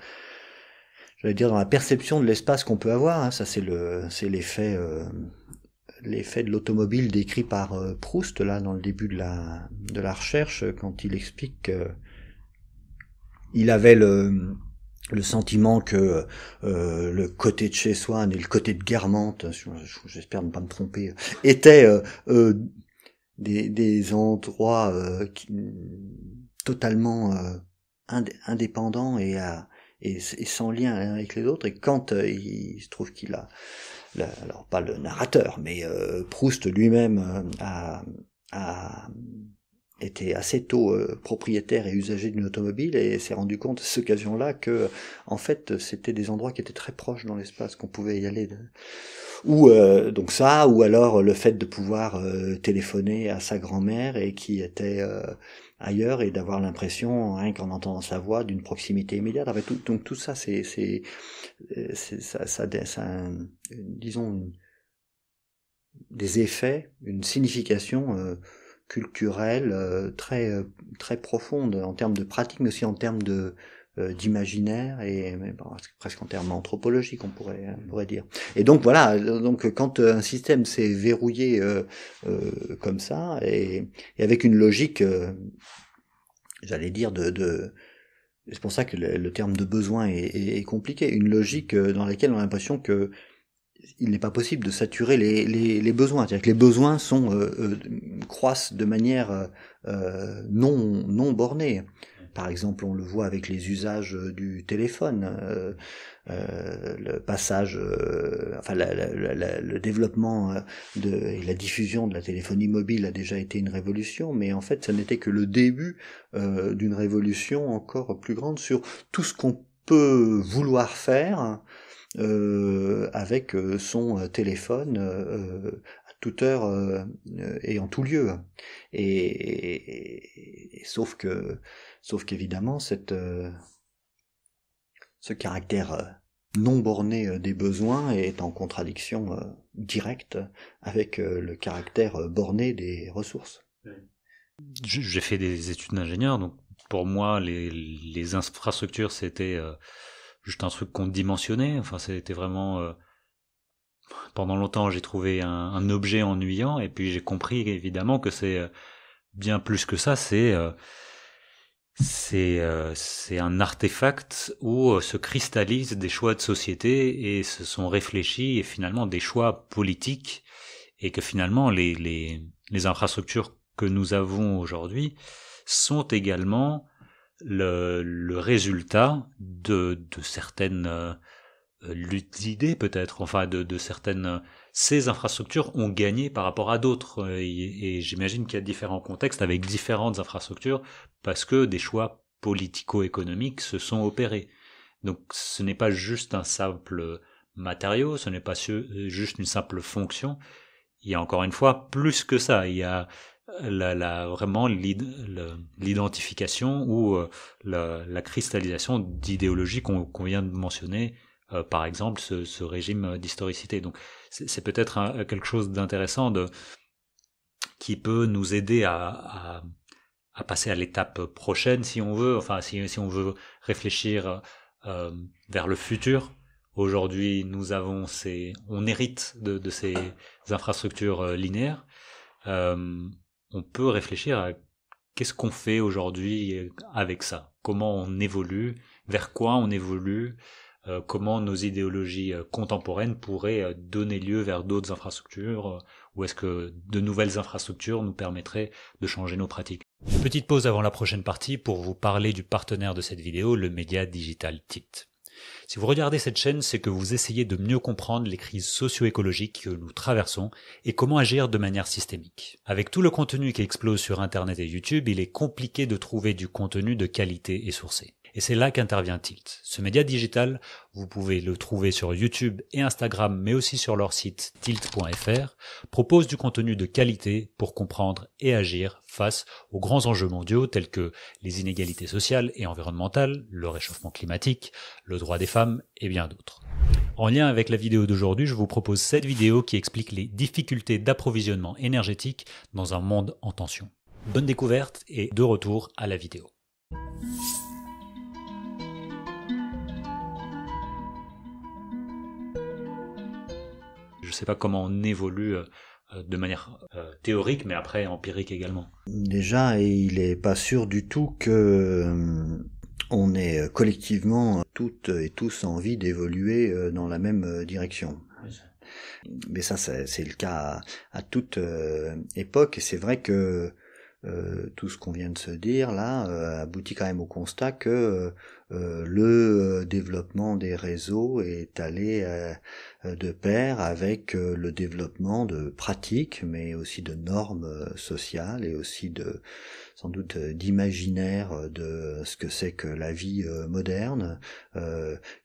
Speaker 2: dire dans la perception de l'espace qu'on peut avoir. Hein, ça c'est le c'est l'effet euh, l'effet de l'automobile décrit par euh, Proust là dans le début de la de la recherche euh, quand il explique il avait le le sentiment que le côté de chez soi, et le côté de Guermantes, hein, j'espère ne pas me tromper, étaient des, des, endroits totalement indépendants et à, et, sans lien avec les autres. Et quand euh, il se trouve qu'il a, alors pas le narrateur, mais euh, Proust lui-même euh, a, été assez tôt propriétaire et usager d'une automobile et s'est rendu compte à cette occasion-là que en fait c'était des endroits qui étaient très proches dans l'espace qu'on pouvait y aller ou donc ça ou alors le fait de pouvoir téléphoner à sa grand-mère et qui était ailleurs et d'avoir l'impression, rien hein, qu'en entendant sa voix, d'une proximité immédiate. donc tout ça, c'est, c'est, euh, ça, ça, disons, des effets, une signification euh, culturelle euh, très, très profonde en termes de pratique, mais aussi en termes de, euh, d'imaginaire et presque en termes anthropologiques on pourrait on pourrait dire et donc voilà donc quand euh, un système s'est verrouillé euh, euh, comme ça et, et, avec une logique j'allais dire de, de c'est pour ça que le, terme de besoin est, est, compliqué une logique dans laquelle on a l'impression que il n'est pas possible de saturer les, les, les besoins. C'est-à-dire que les besoins sont croissent de manière euh, non non bornée par exemple, on le voit avec les usages euh, du téléphone, euh, euh, le passage, enfin, le développement et la diffusion de la téléphonie mobile a déjà été une révolution, mais en fait, ça n'était que le début d'une révolution encore plus grande sur tout ce qu'on peut vouloir faire. avec son téléphone à toute heure et en tout lieu. et sauf que Sauf qu'évidemment, cette, euh, ce caractère euh, non borné euh, des besoins est en contradiction directe avec le caractère borné des ressources.
Speaker 1: J'ai fait des études d'ingénieur, donc pour moi, les, les infrastructures, c'était juste un truc qu'on dimensionnait. Enfin, c'était vraiment pendant longtemps j'ai trouvé un, objet ennuyant et puis j'ai compris évidemment que c'est bien plus que ça c'est euh, c'est un artefact où euh, se cristallisent des choix de société et se sont réfléchis et finalement des choix politiques et que finalement les, les, les infrastructures que nous avons aujourd'hui sont également le, le résultat de, de certaines euh, luttes d'idées peut-être, enfin de, de certaines ces infrastructures ont gagné par rapport à d'autres. Euh, et, j'imagine qu'il y a différents contextes avec différentes infrastructures parce que des choix politico-économiques se sont opérés. Donc ce n'est pas juste un simple matériau, ce n'est pas juste une simple fonction. Il y a encore une fois plus que ça. Il y a euh, la, vraiment l'identification ou euh, la, cristallisation d'idéologies qu'on vient de mentionner, par exemple ce, ce régime d'historicité. Donc c'est peut-être quelque chose d'intéressant de qui peut nous aider à, à, passer à l'étape prochaine si on veut, enfin si, si on veut réfléchir euh, vers le futur. Aujourd'hui, nous avons ces, on hérite de, de ces infrastructures euh, linéaires. Euh, on peut réfléchir à qu'est-ce qu'on fait aujourd'hui avec ça, comment on évolue, vers quoi on évolue, euh, comment nos idéologies euh, contemporaines pourraient euh, donner lieu vers d'autres infrastructures, ou est-ce que de nouvelles infrastructures nous permettraient de changer nos pratiques. Petite pause avant la prochaine partie pour vous parler du partenaire de cette vidéo, le média digital TIT. Si vous regardez cette chaîne, c'est que vous essayez de mieux comprendre les crises socio-écologiques que nous traversons et comment agir de manière systémique. Avec tout le contenu qui explose sur Internet et YouTube, il est compliqué de trouver du contenu de qualité et sourcé. Et c'est là qu'intervient Tilt. Ce média digital, vous pouvez le trouver sur YouTube et Instagram, mais aussi sur leur site tilt.fr, propose du contenu de qualité pour comprendre et agir face aux grands enjeux mondiaux tels que les inégalités sociales et environnementales, le réchauffement climatique, le droit des femmes et bien d'autres. En lien avec la vidéo d'aujourd'hui, je vous propose cette vidéo qui explique les difficultés d'approvisionnement énergétique dans un monde en tension. Bonne découverte et de retour à la vidéo. sais pas comment on évolue euh, euh, de manière euh, théorique, mais après empirique également.
Speaker 2: Déjà, il n'est pas sûr du tout que on est collectivement toutes et tous envie d'évoluer dans la même direction. Mais ça, c'est le cas à, toute époque. Et c'est vrai que tout ce qu'on vient de se dire là aboutit quand même au constat que euh, le euh, développement des réseaux est allé euh, de pair avec le développement de pratiques, mais aussi de normes sociales et aussi de sans doute d'imaginaire de ce que c'est que la vie moderne,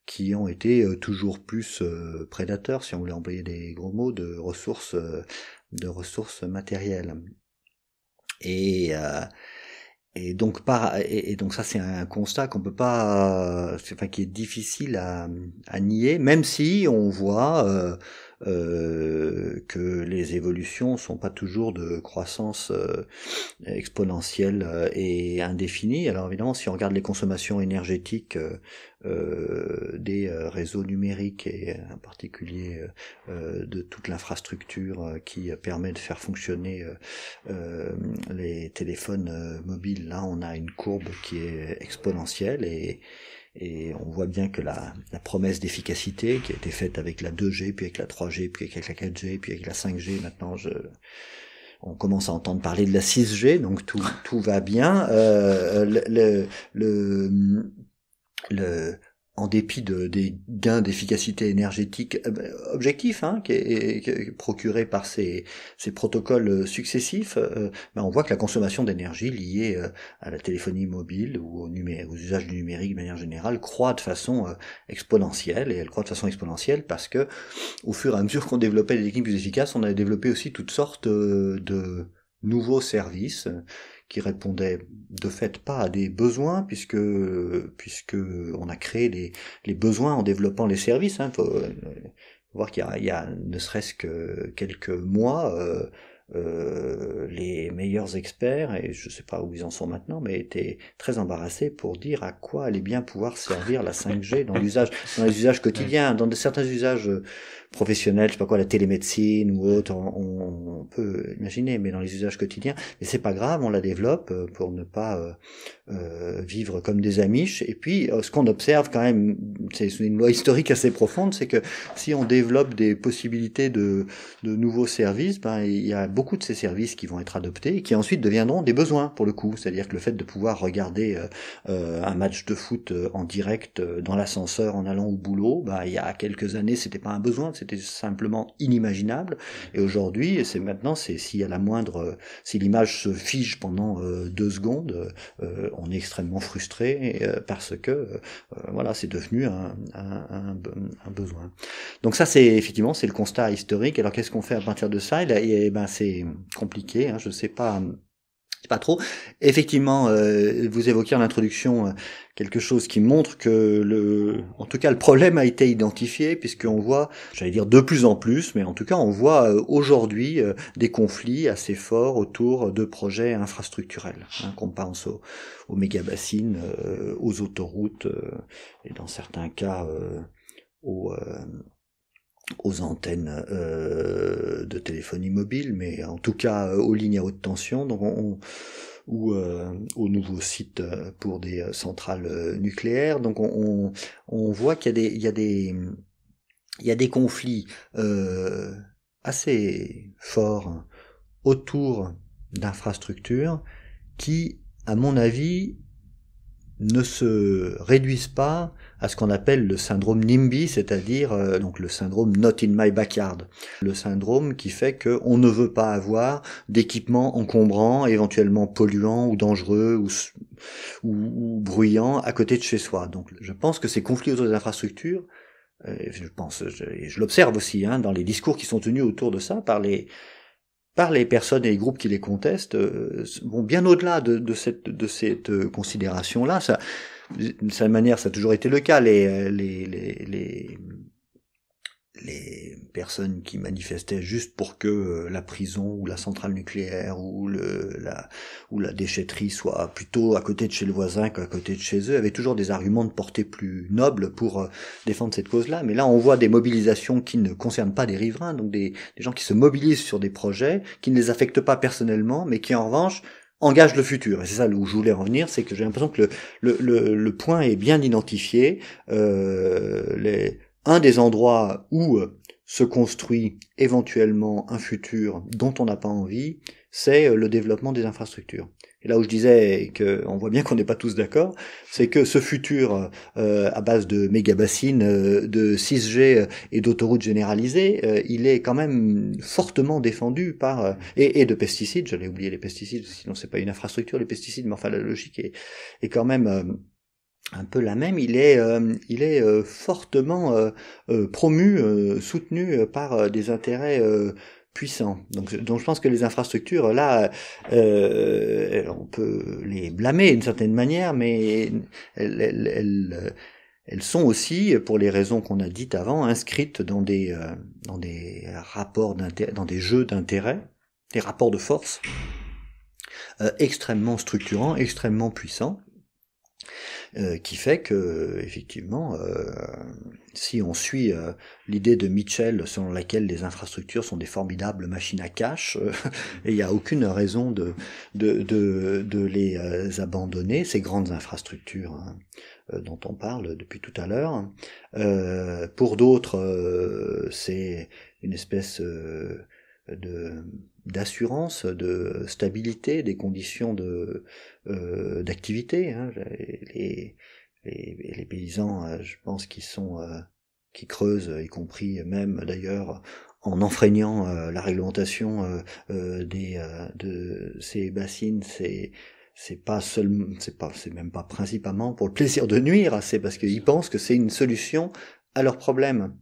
Speaker 2: qui ont été toujours plus prédateurs, si on voulait employer des gros mots, de ressources de ressources matérielles. Et et donc, par, et, donc ça, c'est un constat qu'on peut pas, euh, enfin, qui est difficile à, à, nier, même si on voit euh, euh, que les évolutions sont pas toujours de croissance euh, exponentielle euh, et indéfinie. Alors évidemment, si on regarde les consommations énergétiques des réseaux numériques et en particulier de toute l'infrastructure qui permet de faire fonctionner les téléphones mobiles, là on a une courbe qui est exponentielle et et on voit bien que la, la promesse d'efficacité qui a été faite avec la 2G, puis avec la 3G, puis avec la 4G, puis avec la 5G, maintenant je, on commence à entendre parler de la 6G, donc tout, tout va bien. Euh, le, le, le en dépit de, des gains d'efficacité énergétique euh, ben, objectifs hein, qui, est, procuré par ces, ces protocoles euh, successifs, euh, ben, on voit que la consommation d'énergie liée à la téléphonie mobile ou au aux usages du numérique de manière générale croît de façon exponentielle et elle croît de façon exponentielle parce que au fur et à mesure qu'on développait des techniques plus efficaces, on a développé aussi toutes sortes de nouveaux services qui répondait de fait pas à des besoins puisque puisque on a créé les, les besoins en développant les services. Hein, faut, euh, voir qu'il y, y a, ne serait-ce que quelques mois. Euh, euh, les meilleurs experts, et je ne sais pas où ils en sont maintenant, mais étaient très embarrassés pour dire à quoi allait bien pouvoir servir la 5G dans l'usage, dans les usages quotidiens, dans de, certains usages professionnel, je sais pas quoi, la télémédecine ou autre, on, peut imaginer, mais dans les usages quotidiens. Mais c'est pas grave, on la développe euh, pour ne pas euh, euh, vivre comme des amiches. Et puis, ce qu'on observe quand même, c'est une loi historique assez profonde, c'est que si on développe des possibilités de, de nouveaux services, ben, il y a beaucoup de ces services qui vont être adoptés et qui ensuite deviendront des besoins pour le coup. C'est-à-dire que le fait de pouvoir regarder un match de foot en direct dans l'ascenseur en allant au boulot, ben, il y a quelques années, c'était pas un besoin, c'était simplement inimaginable. Et aujourd'hui, c'est maintenant, c'est si à la moindre, si l'image se fige pendant euh, deux secondes, euh, euh, on est extrêmement frustré parce que voilà, c'est devenu un, besoin. Donc ça, c'est effectivement, c'est le constat historique. Alors qu'est-ce qu'on fait à partir de ça eh ben, eh ben c'est compliqué. Hein, je sais pas c'est pas trop. Effectivement, euh, vous évoquez en introduction euh, quelque chose qui montre que le, en tout cas, le problème a été identifié puisqu'on voit, j'allais dire de plus en plus, mais en tout cas, on voit euh, aujourd'hui des conflits assez forts autour de projets infrastructurels. Hein, qu'on pense aux, aux méga bassines, aux autoroutes et dans certains cas aux aux antennes euh, de téléphonie mobile, mais en tout cas euh, aux lignes à haute tension, donc ou euh, aux nouveaux sites euh, pour des centrales nucléaires. Donc on, on voit qu'il y a des, il y a des, il y a des conflits assez forts autour d'infrastructures qui, à mon avis, ne se réduisent pas à ce qu'on appelle le syndrome NIMBY, c'est-à-dire euh, donc le syndrome not in my backyard, le syndrome qui fait que on ne veut pas avoir d'équipement encombrant, éventuellement polluant ou dangereux ou, ou, bruyant à côté de chez soi. Donc je pense que ces conflits autour des infrastructures euh, je pense, je, je l'observe aussi hein, dans les discours qui sont tenus autour de ça par les, par les personnes et les groupes qui les contestent, euh, bon, bien au-delà de, de, cette, de cette euh, considération-là, ça, de sa manière, ça a toujours été le cas. les, euh, les, les les personnes qui manifestaient juste pour que euh, la prison ou la centrale nucléaire ou le, la, ou la déchetterie soit plutôt à côté de chez le voisin qu'à côté de chez eux avaient toujours des arguments de portée plus noble pour euh, défendre cette cause-là. Mais là, on voit des mobilisations qui ne concernent pas des riverains, donc des, des gens qui se mobilisent sur des projets qui ne les affectent pas personnellement, mais qui en revanche engagent le futur. Et c'est ça où je voulais revenir, c'est que j'ai l'impression que le, le, le, le, point est bien identifié. Euh, les, un des endroits où euh, se construit éventuellement un futur dont on n'a pas envie, c'est euh, le développement des infrastructures. Et là où je disais qu'on voit bien qu'on n'est pas tous d'accord, c'est que ce futur euh, à base de méga bassines, de 6G et d'autoroutes généralisées, il est quand même fortement défendu par et, de pesticides. J'allais oublier les pesticides, sinon c'est pas une infrastructure les pesticides, mais enfin la logique est quand même un peu la même, il est, euh, il est euh, fortement euh, promu, soutenu par des intérêts puissants. Donc, donc je pense que les infrastructures, là, on peut les blâmer d'une certaine manière, mais elles, elles, sont aussi, pour les raisons qu'on a dites avant, inscrites dans des, dans des rapports d'intérêt, dans des jeux d'intérêt, des rapports de force. extrêmement structurants, extrêmement puissants. Euh, qui fait que effectivement, euh, si on suit euh, l'idée de Mitchell selon laquelle les infrastructures sont des formidables machines à cash, mmh. et il n'y a aucune raison de de, de, de les abandonner ces grandes infrastructures. Hein, dont on parle depuis tout à l'heure. pour d'autres, c'est une espèce de d'assurance, de stabilité des conditions de euh, d'activité. Hein. Les, les, paysans, euh, je pense qu'ils sont euh, qui creusent, y compris même d'ailleurs en enfreignant la réglementation des de ces bassines, c'est c'est pas seulement, c'est pas, c'est même pas principalement pour le plaisir de nuire, c'est parce qu'ils pensent que c'est une solution à leurs problèmes.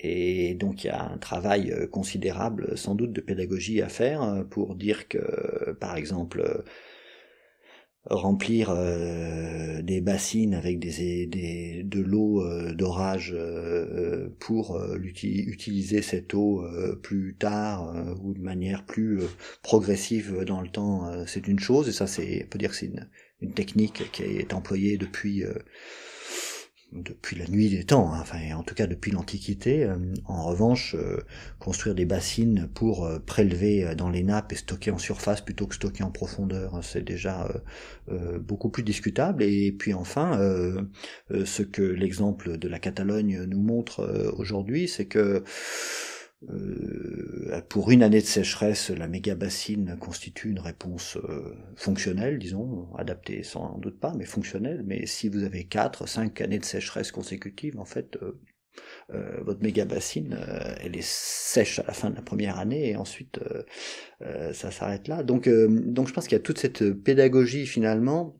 Speaker 2: Et donc il y a un travail euh, considérable euh, sans doute de pédagogie à faire euh, pour dire que, par exemple, remplir des bassines avec des, des de l'eau d'orage pour utiliser cette eau plus tard ou de manière plus progressive dans le temps c'est une chose et ça c'est peut dire c'est une, technique qui est employée depuis depuis la nuit des temps, hein, enfin en tout cas depuis l'Antiquité. Euh, en revanche, euh, construire des bassines pour euh, prélever dans les nappes et stocker en surface plutôt que stocker en profondeur, hein, c'est déjà beaucoup plus discutable. Et puis enfin, ce que l'exemple de la Catalogne nous montre aujourd'hui, c'est que euh, pour une année de sécheresse, la méga bassine constitue une réponse euh, fonctionnelle, disons, adaptée sans doute pas, mais fonctionnelle. Mais si vous avez 4, 5 années de sécheresse consécutives, en fait, euh, votre méga bassine, elle est sèche à la fin de la première année et ensuite ça s'arrête là. Donc, donc je pense qu'il y a toute cette pédagogie finalement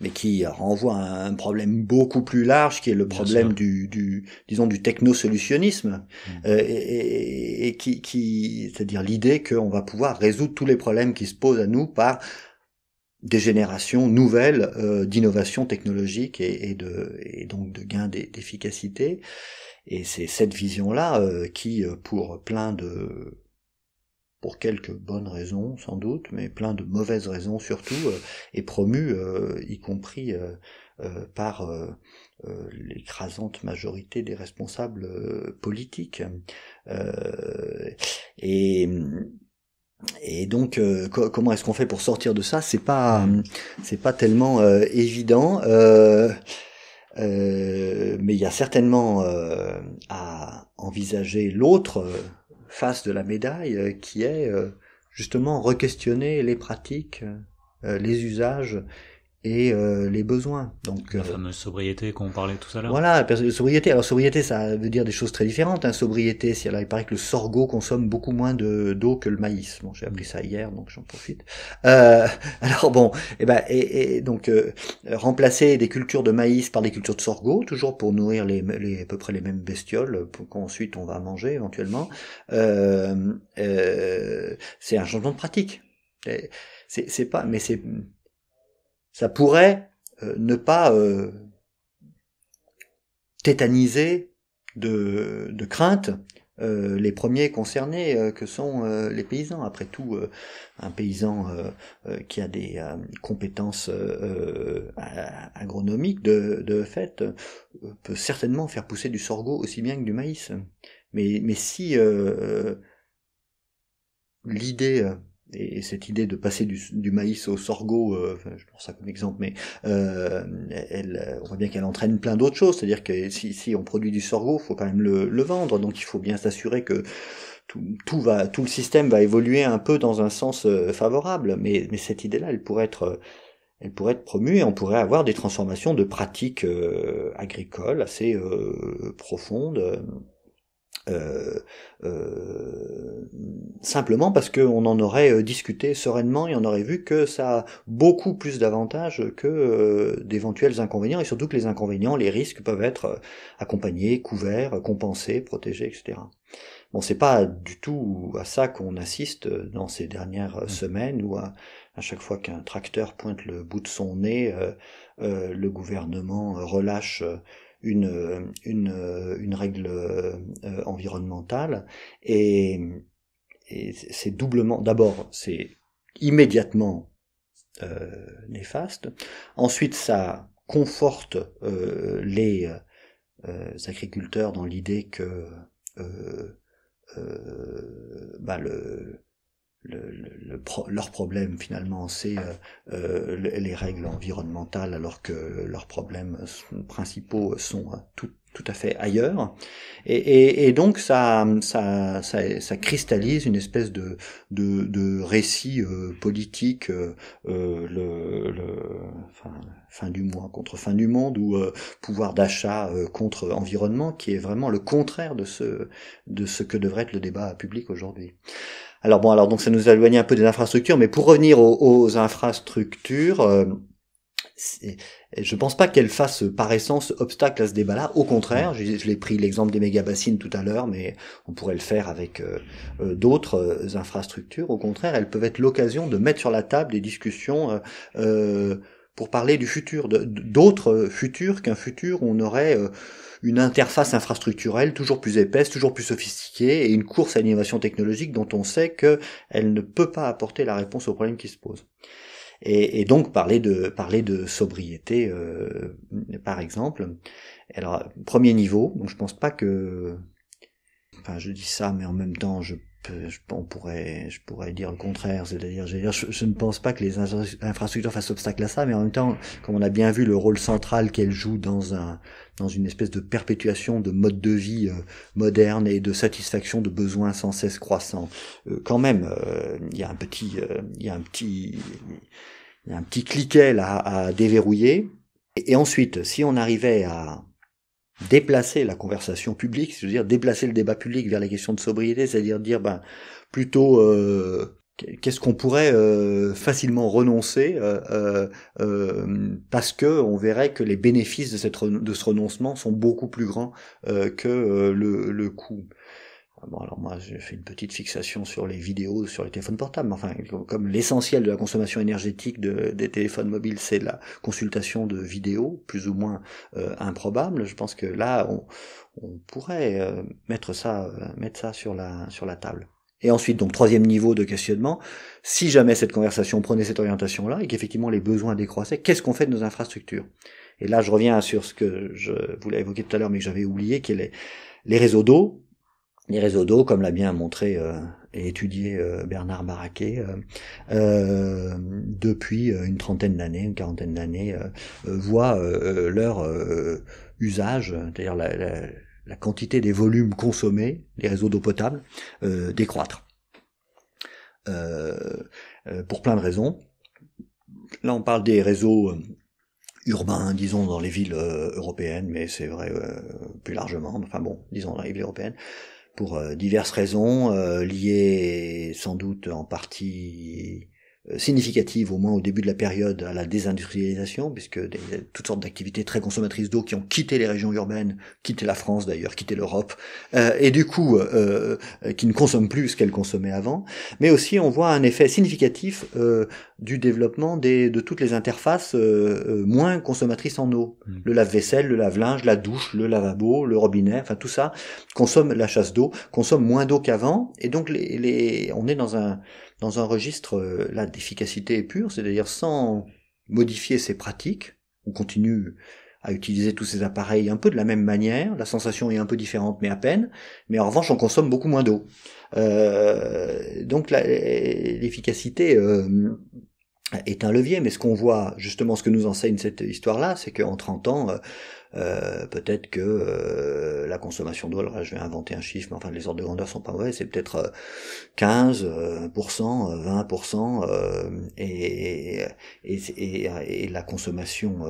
Speaker 2: mais qui renvoie à un problème beaucoup plus large, qui est le problème du, du, disons, du technosolutionnisme, mmh. euh, et, qui, c'est-à-dire l'idée qu'on va pouvoir résoudre tous les problèmes qui se posent à nous par des générations nouvelles euh, d'innovation technologique et, de, et donc de gains d'efficacité. Et c'est cette vision-là euh, qui, pour plein de pour quelques bonnes raisons sans doute, mais plein de mauvaises raisons surtout, et euh, est promu, euh, y compris euh, par l'écrasante majorité des responsables politiques. et et donc, comment est-ce qu'on fait pour sortir de ça C'est pas, c'est pas tellement évident, mais il y a certainement à envisager l'autre face de la médaille euh, qui est euh, justement re-questionner les pratiques, euh, les usages et euh, les besoins. Donc, la euh,
Speaker 1: fameuse sobriété qu'on parlait tout à l'heure. Voilà,
Speaker 2: sobriété. Alors sobriété, ça veut dire des choses très différentes. Hein. Sobriété, si il paraît que le sorgho consomme beaucoup moins de d'eau que le maïs. Bon, j'ai appris mm. ça hier, donc j'en profite. Euh, alors bon, et eh ben, et, donc euh, remplacer des cultures de maïs par des cultures de sorgho, toujours pour nourrir les, les à peu près les mêmes bestioles qu'ensuite on va manger éventuellement. c'est un changement de pratique. C'est pas, mais c'est ça pourrait euh, ne pas euh, tétaniser de, crainte euh, les premiers concernés que sont les paysans. Après tout, un paysan qui a des compétences agronomiques de, fait peut certainement faire pousser du sorgho aussi bien que du maïs. mais si l'idée et, cette idée de passer du, maïs au sorgho, euh, je prends ça comme exemple, mais euh, elle, euh, on voit bien qu'elle entraîne plein d'autres choses. C'est-à-dire que si, si, on produit du sorgho, il faut quand même le, vendre. Donc il faut bien s'assurer que tout, va, tout le système va évoluer un peu dans un sens euh, favorable. Mais, mais cette idée-là, elle pourrait être elle pourrait être promue et on pourrait avoir des transformations de pratiques agricoles assez profondes. Euh, euh, simplement parce qu'on en aurait euh, discuté sereinement et on aurait vu que ça a beaucoup plus d'avantages que euh, d'éventuels inconvénients et surtout que les inconvénients, les risques peuvent être accompagnés, couverts, compensés, protégés, etc. Bon, c'est pas du tout à ça qu'on assiste dans ces dernières mmh. semaines ou à, à, chaque fois qu'un tracteur pointe le bout de son nez, le gouvernement relâche une, une, règle euh, environnementale. Et, c'est doublement, d'abord, c'est immédiatement euh, néfaste. Ensuite, ça conforte euh, les euh, agriculteurs dans l'idée que euh, bah, le, le, leur problème finalement c'est euh, euh, les règles environnementales alors que leurs problèmes principaux sont euh, tout, tout à fait ailleurs. Et, donc ça, ça, ça, cristallise une espèce de, de, récit euh, politique euh, euh, le, fin, fin, du mois contre fin du monde ou pouvoir d'achat contre environnement qui est vraiment le contraire de ce, de ce que devrait être le débat public aujourd'hui. Alors bon, alors donc ça nous éloigne un peu des infrastructures, mais pour revenir aux infrastructures je pense pas qu'elle fasse par essence obstacle à ce débat-là. Au contraire, je, l'ai pris l'exemple des méga bassines tout à l'heure, mais on pourrait le faire avec euh, euh, d'autres euh, infrastructures. Au contraire, elles peuvent être l'occasion de mettre sur la table des discussions pour parler du futur, d'autres futurs qu'un futur où on aurait une interface infrastructurelle toujours plus épaisse, toujours plus sophistiquée et une course à l'innovation technologique dont on sait qu'elle ne peut pas apporter la réponse aux problèmes qui se posent et, donc parler de parler de sobriété euh, par exemple. Alors premier niveau, donc je pense pas que, enfin je dis ça, mais en même temps je je, on pourrait, je pourrais dire le contraire. C'est-à-dire, je, ne pense pas que les infrastructures fassent obstacle à ça, mais en même temps, comme on a bien vu le rôle central qu'elles jouent dans un, dans une espèce de perpétuation de mode de vie euh, moderne et de satisfaction de besoins sans cesse croissants. Euh, quand même, euh, il y a un petit, il y a un petit, il y a un petit cliquet là à déverrouiller. et ensuite, si on arrivait à déplacer la conversation publique, c'est-à-dire déplacer le débat public vers la question de sobriété, c'est-à-dire dire ben plutôt euh, qu'est-ce qu'on pourrait euh, facilement renoncer euh, parce que on verrait que les bénéfices de, cette, de ce renoncement sont beaucoup plus grands que le, le coût. Ah alors moi, j'ai fait une petite fixation sur les vidéos sur les téléphones portables. enfin, comme l'essentiel de la consommation énergétique des téléphones mobiles, c'est la consultation de vidéos, plus ou moins euh, improbable, je pense que là, on, pourrait euh, mettre ça, euh, mettre ça sur la, sur la table. Et ensuite, donc troisième niveau de questionnement, si jamais cette conversation prenait cette orientation-là et qu'effectivement les besoins décroissaient, qu'est-ce qu'on fait de nos infrastructures Et là, je reviens sur ce que je voulais évoquer tout à l'heure, mais que j'avais oublié, qui est les réseaux d'eau, les réseaux d'eau, comme l'a bien montré euh, et étudié euh, Bernard Barraquet, euh, depuis une trentaine d'années, une quarantaine d'années, voient leur usage, c'est-à-dire la, quantité des volumes consommés, les réseaux d'eau potable, décroître. pour plein de raisons. Là, on parle des réseaux urbains, disons dans les villes européennes, mais c'est vrai plus largement, enfin bon, disons dans les villes européennes, pour euh, diverses raisons euh, liées sans doute en partie euh, significative au moins au début de la période à la désindustrialisation, puisque toutes sortes d'activités très consommatrices d'eau qui ont quitté les régions urbaines, quitté la France d'ailleurs, quitté l'Europe, euh, et du coup euh, qui ne consomment plus ce qu'elles consommaient avant, mais aussi on voit un effet significatif du développement des, de toutes les interfaces moins consommatrices en eau. Mm. Le lave-vaisselle, le lave-linge, la douche, le lavabo, le robinet, enfin tout ça consomme la chasse d'eau, consomme moins d'eau qu'avant, et donc les, on est dans un dans un registre euh, là d'efficacité pure, c'est-à-dire sans modifier ses pratiques, on continue à utiliser tous ces appareils un peu de la même manière, la sensation est un peu différente mais à peine, mais en revanche on consomme beaucoup moins d'eau. Euh, donc euh, l'efficacité euh, est un levier, mais ce qu'on voit justement, ce que nous enseigne cette histoire-là, c'est qu'en 30 ans, euh, peut-être que euh, la consommation d'eau, je vais inventer un chiffre, mais enfin les ordres de grandeur sont pas mauvais, c'est peut-être 15, euh, 20%, et, et, et, la consommation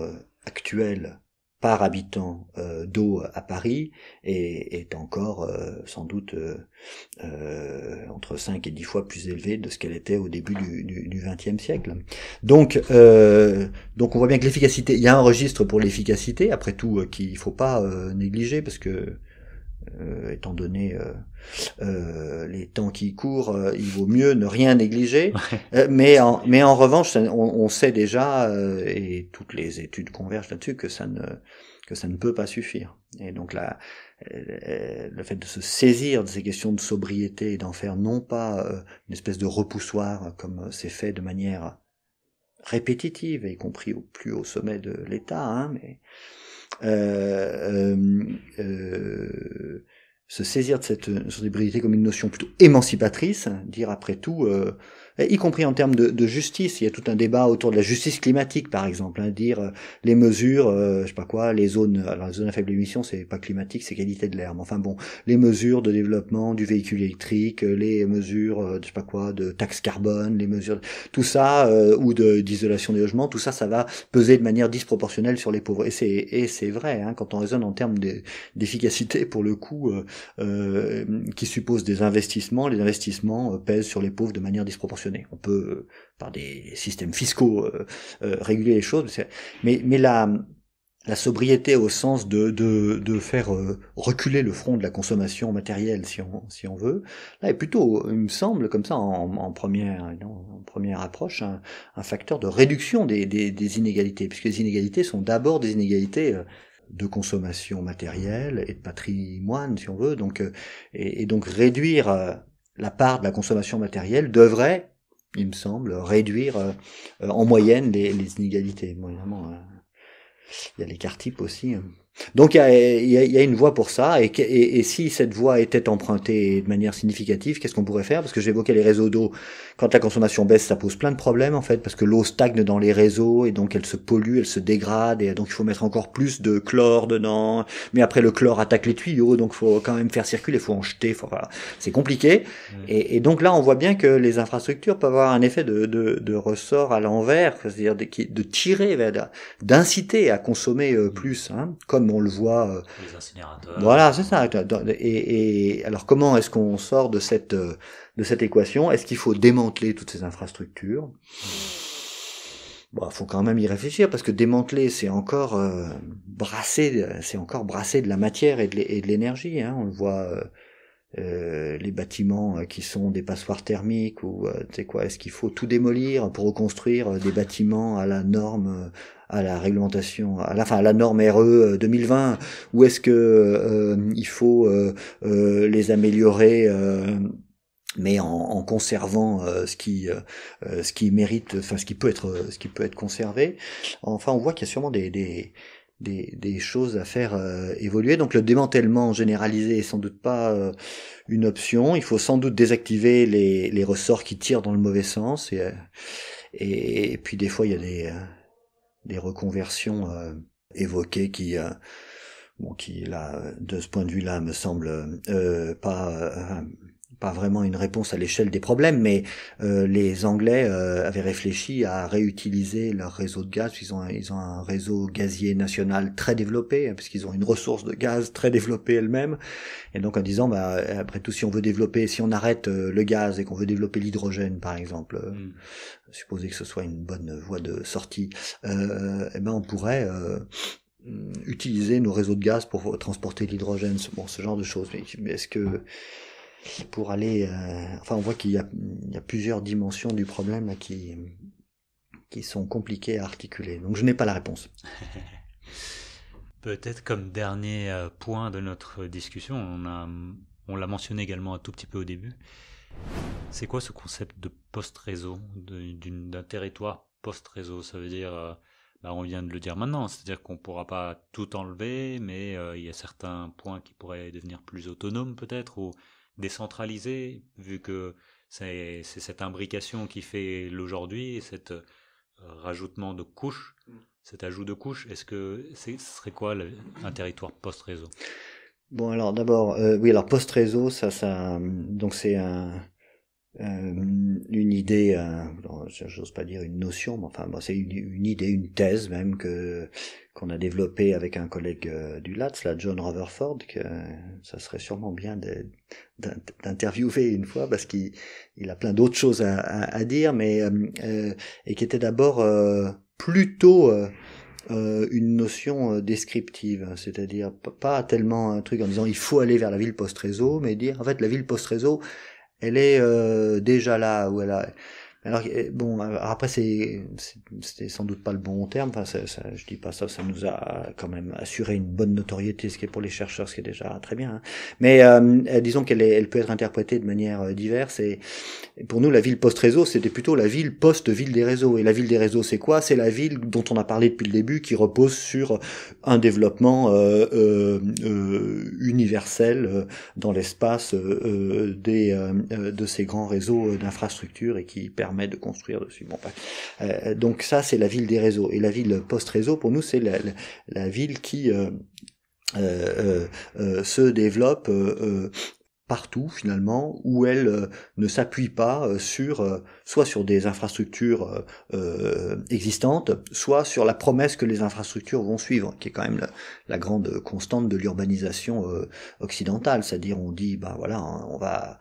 Speaker 2: actuelle par habitant euh, d'eau à Paris est encore euh, sans doute euh, entre 5 et 10 fois plus élevé de ce qu'elle était au début du, du, 20 siècle. Donc, donc on voit bien que l'efficacité, il y a un registre pour l'efficacité, après tout, qu'il ne faut pas négliger parce que euh, étant donné euh, euh, les temps qui courent, il vaut mieux ne rien négliger. mais, en, mais en revanche, on, on sait déjà, et toutes les études convergent là-dessus, que ça ne que ça ne peut pas suffire. Et donc là, le fait de se saisir de ces questions de sobriété et d'en faire non pas une espèce de repoussoir comme c'est fait de manière répétitive, y compris au plus haut sommet de l'État, hein, mais euh, euh, euh, se saisir de cette sensibilité comme une notion plutôt émancipatrice, hein, dire après tout, euh, y compris en termes de, justice. Il y a tout un débat autour de la justice climatique, par exemple, hein, dire euh, les mesures, euh, je sais pas quoi, les zones, alors les zones à faible émission, c'est pas climatique, c'est qualité de l'air. Mais enfin bon, les mesures de développement du véhicule électrique, les mesures, je sais pas quoi, de taxes carbone, les mesures, tout ça, ou de d'isolation des logements, tout ça, ça va peser de manière disproportionnelle sur les pauvres. Et c'est et c'est vrai hein, quand on raisonne en termes d'efficacité pour le coup, qui suppose des investissements, les investissements pèsent sur les pauvres de manière disproportionnelle on peut, euh, par des systèmes fiscaux, euh, euh, réguler les choses. Mais, mais la, la sobriété au sens de, de, faire reculer le front de la consommation matérielle, si on, si on veut, là est plutôt, il me semble, comme ça, en, première, en première approche, un, facteur de réduction des, des, inégalités, puisque les inégalités sont d'abord des inégalités de consommation matérielle et de patrimoine, si on veut, donc, et donc réduire la part de la consommation matérielle devrait il me semble, réduire euh, euh, en moyenne les, inégalités. Euh, il y a l'écart type aussi. Hein. Donc il y a, y a, une voie pour ça, et, et, si cette voie était empruntée de manière significative, qu'est-ce qu'on pourrait faire Parce que j'évoquais les réseaux d'eau, quand la consommation baisse, ça pose plein de problèmes en fait, parce que l'eau stagne dans les réseaux, et donc elle se pollue, elle se dégrade, et donc il faut mettre encore plus de chlore dedans, mais après le chlore attaque les tuyaux, donc faut quand même faire circuler, faut en jeter, voilà. c'est compliqué. Et, et, donc là, on voit bien que les infrastructures peuvent avoir un effet de, de, de ressort à l'envers, c'est-à-dire de, tirer, d'inciter à consommer euh, mm. plus, hein, comme on le voit. Euh,
Speaker 1: les incinérateurs. Voilà,
Speaker 2: c'est ça. Et, alors, comment est-ce qu'on sort de cette euh, de cette équation Est-ce qu'il faut démanteler toutes ces infrastructures Bon, bah, faut quand même y réfléchir parce que démanteler, c'est encore euh, brasser, c'est encore brasser de la matière et de l'énergie. Hein. On le voit. les bâtiments qui sont des passoires thermiques ou tu sais quoi est-ce qu'il faut tout démolir pour reconstruire des bâtiments à la norme à la réglementation, à la, enfin, à la norme RE 2020, euh, Où est-ce que euh, il faut euh, les améliorer mais en, en conservant ce qui ce qui mérite, enfin ce qui peut être ce qui peut être conservé. Enfin, on voit qu'il y a sûrement des, des des, des, choses à faire évoluer. Donc le démantèlement généralisé est sans doute pas une option. Il faut sans doute désactiver les, les ressorts qui tirent dans le mauvais sens. Et, et, et puis des fois, il y a des, des reconversions euh, évoquées qui euh, qui là de ce point de vue là me semble euh, pas pas vraiment une réponse à l'échelle des problèmes, mais euh, les Anglais euh, avaient réfléchi à réutiliser leur réseau de gaz. Ils ont, ils ont un réseau gazier national très développé, hein, puisqu'ils ont une ressource de gaz très développée elle-même. Et donc en disant, bah, après tout, si on veut développer, si on arrête euh, le gaz et qu'on veut développer l'hydrogène, par exemple, euh, mm. supposer que ce soit une bonne voie de sortie, euh, eh ben on pourrait utiliser nos réseaux de gaz pour transporter l'hydrogène, bon, ce genre de choses. mais est-ce que pour aller. Euh, enfin, on voit qu'il y, a, plusieurs dimensions du problème qui, qui sont compliquées à articuler. Donc, je n'ai pas la réponse.
Speaker 1: Peut-être comme dernier euh, point de notre discussion, on on l'a mentionné également un tout petit peu au début. C'est quoi ce concept de post-réseau, d'un territoire post-réseau Ça veut dire, euh, bah, on vient de le dire maintenant, c'est-à-dire qu'on ne pourra pas tout enlever, mais il y a certains points qui pourraient devenir plus autonomes peut-être, ou décentralisé, vu que c'est cette imbrication qui fait l'aujourd'hui, cet euh, rajoutement de couches, mm. cet ajout de couches. Est-ce que ce serait quoi un territoire post-réseau
Speaker 2: Bon alors d'abord, euh, oui alors post-réseau, ça, ça, donc c'est un euh, une idée, euh, je j'ose pas dire une notion, mais enfin c'est une, idée, une thèse même que qu'on a développée avec un collègue euh, du LATS, là, John Rutherford, que euh, ça serait sûrement bien d'interviewer une fois parce qu'il il a plein d'autres choses à, dire, mais euh, et qui était d'abord plutôt euh, une notion descriptive, hein, c'est-à-dire pas tellement un truc en disant il faut aller vers la ville post-réseau, mais dire en fait la ville post-réseau, elle est euh, déjà là où elle a alors euh, bon, après c'est c'était sans doute pas le bon terme. Enfin, ça, ça, je dis pas ça, ça nous a quand même assuré une bonne notoriété, ce qui est pour les chercheurs, ce qui est déjà très bien. Hein. Mais euh, euh, disons qu'elle elle peut être interprétée de manière diverse. Et, pour nous, la ville post-réseau, c'était plutôt la ville post-ville des réseaux. Et la ville des réseaux, c'est quoi C'est la ville dont on a parlé depuis le début, qui repose sur un développement euh, euh, universel dans l'espace des de ces grands réseaux d'infrastructures et qui permet de construire dessus. Euh, donc ça, c'est la ville des réseaux. Et la ville post-réseau, pour nous, c'est la, ville qui... Euh, euh, se développe partout finalement où elle euh, ne s'appuie pas euh, sur euh, soit sur des infrastructures existantes, soit sur la promesse que les infrastructures vont suivre, qui est quand même la, grande constante de l'urbanisation occidentale, c'est-à-dire on dit bah voilà hein, on va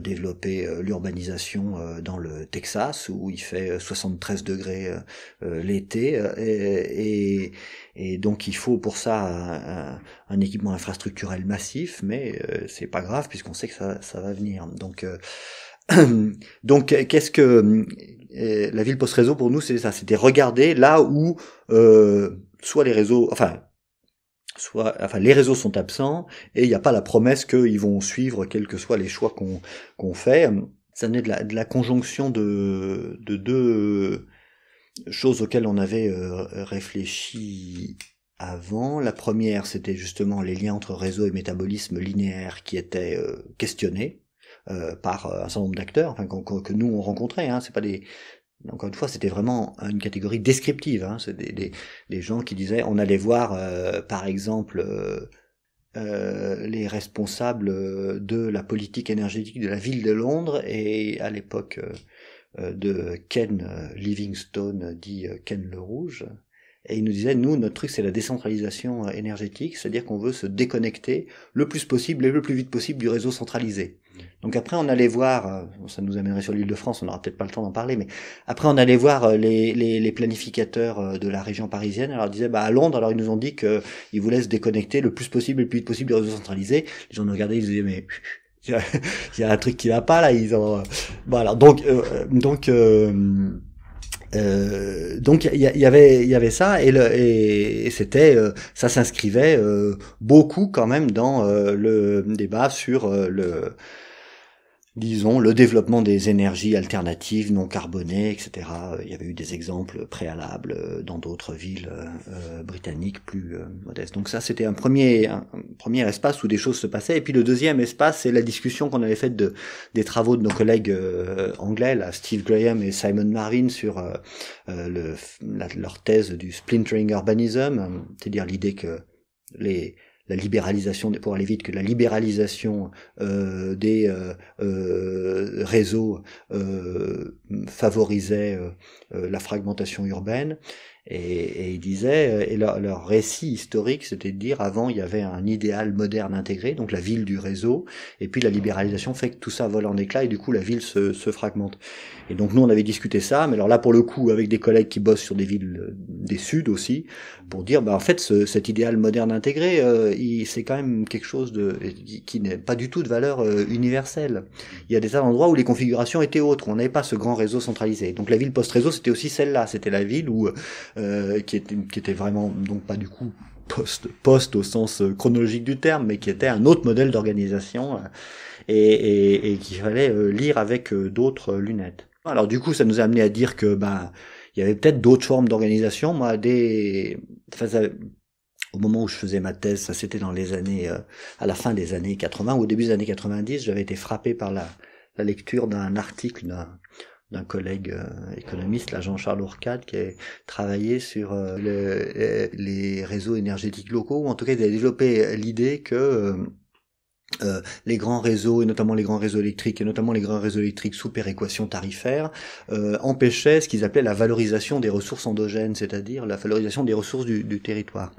Speaker 2: développer l'urbanisation dans le Texas où il fait 73 degrés l'été et et donc il faut pour ça un, un équipement infrastructurel massif, mais euh, c'est pas grave puisqu'on sait que ça, ça va venir. Donc euh, donc qu'est-ce que euh, la ville post réseau pour nous c'est ça, c'était regarder là où euh, soit les réseaux, enfin soit enfin les réseaux sont absents et il n'y a pas la promesse qu'ils vont suivre quels que soient les choix qu'on qu'on fait. Ça naît de la, de la conjonction de de deux Chose auxquelles on avait euh, réfléchi avant. La première, c'était justement les liens entre réseau et métabolisme linéaire qui étaient euh, questionnés euh, par un certain nombre d'acteurs, enfin, que nous on rencontrait. Hein. C'est pas des encore une fois, c'était vraiment une catégorie descriptive. Hein. C'est des, des, gens qui disaient, on allait voir, par exemple, les responsables de la politique énergétique de la ville de Londres, et à l'époque, euh, de Ken euh, Livingstone, dit euh, Ken le Rouge. Et il nous disait, nous, notre truc, c'est la décentralisation énergétique, c'est-à-dire qu'on veut se déconnecter le plus possible et le plus vite possible du réseau centralisé. Mmh. Donc après, on allait voir, ça nous amènerait sur l'île de France, on n'aura peut-être pas le temps d'en parler, mais après, on allait voir les, les, planificateurs de la région parisienne, alors ils disaient, bah, à Londres, alors ils nous ont dit qu'ils voulaient se déconnecter le plus possible et le plus vite possible du réseau centralisé. Les gens nous regardaient, ils disaient, mais il y a un truc qui va pas là ils ont euh, voilà donc euh, donc euh, euh, donc il y, avait il y avait ça et, le, et c'était euh, ça s'inscrivait beaucoup quand même dans le débat sur le disons, le développement des énergies alternatives non carbonées, etc. Euh, il y avait eu des exemples préalables euh, dans d'autres villes euh, britanniques plus modestes. Donc ça, c'était un premier, premier espace où des choses se passaient. Et puis le deuxième espace, c'est la discussion qu'on avait faite de, des travaux de nos collègues anglais, là, Steve Graham et Simon Marine, sur le, leur thèse du splintering urbanism, c'est-à-dire l'idée que les la libéralisation, pour aller vite, que la libéralisation euh, des euh, euh, réseaux favorisait la fragmentation urbaine. Et, et ils et leur, récit historique, c'était de dire avant il y avait un idéal moderne intégré, donc la ville du réseau, et puis la libéralisation fait que tout ça vole en éclats et du coup la ville se fragmente. Et donc nous, on avait discuté ça, mais alors là, pour le coup, avec des collègues qui bossent sur des villes euh, des Suds aussi, pour dire, bah, en fait, ce, cet idéal moderne intégré, euh, c'est quand même quelque chose de, qui n'est pas du tout de valeur euh, universelle. Il y a des endroits où les configurations étaient autres, on n'avait pas ce grand réseau centralisé. Donc la ville post-réseau, c'était aussi celle-là, c'était la ville où, euh, qui, était, qui était vraiment, donc pas du coup poste, poste au sens chronologique du terme, mais qui était un autre modèle d'organisation et, et, et qu'il fallait lire avec d'autres lunettes. Alors du coup, ça nous a amené à dire que ben il y avait peut-être d'autres formes d'organisation. Moi, des enfin, au moment où je faisais ma thèse, ça c'était dans les années euh, à la fin des années 80 ou au début des années 90, j'avais été frappé par la, la lecture d'un article d'un d'un collègue euh, économiste, l'agent Jean-Charles Ourcade, qui a travaillé sur euh, les réseaux énergétiques locaux, ou en tout cas il avait développé l'idée que euh, les grands réseaux, et notamment les grands réseaux électriques, et notamment les grands réseaux électriques sous péréquation tarifaire, euh, empêchaient ce qu'ils appelaient la valorisation des ressources endogènes, c'est-à-dire la valorisation des ressources du territoire.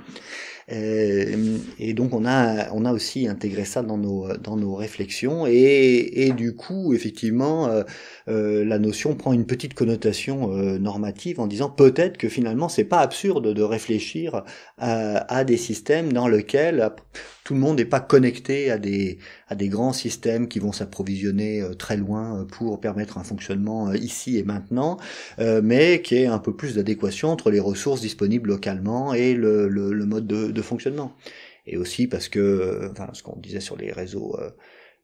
Speaker 2: Euh, et donc on a, on a aussi intégré ça dans nos, dans nos réflexions et, et du coup effectivement euh, euh, la notion prend une petite connotation normative en disant peut-être que finalement c'est pas absurde de réfléchir à, à des systèmes dans lesquels tout le monde n'est pas connecté à des, à des grands systèmes qui vont s'approvisionner très loin pour permettre un fonctionnement ici et maintenant, mais qui est un peu plus d'adéquation entre les ressources disponibles localement et le, le, le mode de fonctionnement. Et aussi parce que, euh, enfin, ce qu'on disait sur les réseaux euh,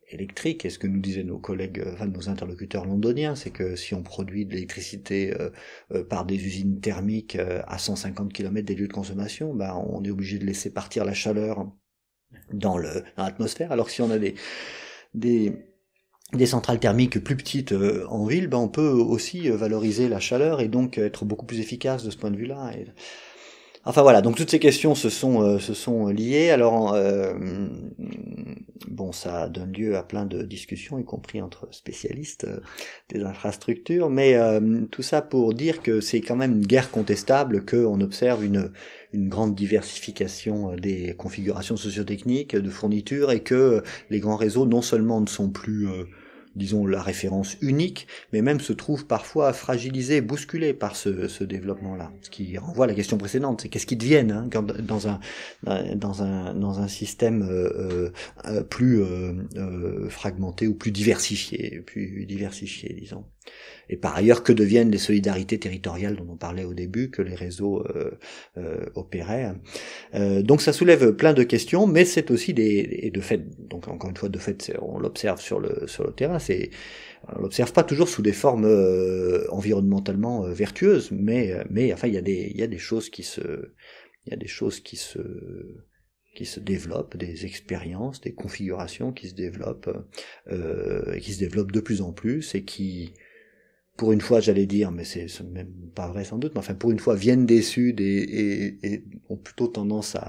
Speaker 2: électriques, et ce que nous disaient nos collègues, euh, enfin, nos interlocuteurs londoniens, c'est que si on produit de l'électricité par des usines thermiques à 150 km des lieux de consommation, ben, on est obligé de laisser partir la chaleur dans l'atmosphère, alors si on a des, centrales thermiques plus petites en ville, ben on peut aussi valoriser la chaleur et donc être beaucoup plus efficace de ce point de vue-là. Enfin voilà, donc toutes ces questions se sont, euh, se sont liées. Alors, euh, bon, ça donne lieu à plein de discussions, y compris entre spécialistes euh, des infrastructures, mais tout ça pour dire que c'est quand même une guerre contestable, qu'on observe une, une grande diversification des configurations sociotechniques, de fourniture, et que les grands réseaux non seulement ne sont plus disons, la référence unique, mais même se trouve parfois fragilisé, bousculé par ce, développement-là. Ce qui renvoie à la question précédente, c'est qu'est-ce qui deviennent hein, dans, un, dans, un, dans un système euh, euh, euh, plus fragmenté ou plus diversifié, plus diversifié, disons. Et par ailleurs, que deviennent les solidarités territoriales dont on parlait au début, que les réseaux euh, euh opéraient hein. euh, Donc ça soulève plein de questions, mais c'est aussi des et de fait, donc encore une fois de fait, on l'observe sur le sur le terrain, c'est on l'observe pas toujours sous des formes euh, environnementalement euh, vertueuses, mais mais enfin il y a des il y a des choses qui se il y a des choses qui se qui se développent, des expériences, des configurations qui se développent, qui se développent de plus en plus et qui pour une fois, j'allais dire, mais c'est même pas vrai sans doute, mais enfin, pour une fois, viennent des Suds et, ont plutôt tendance euh,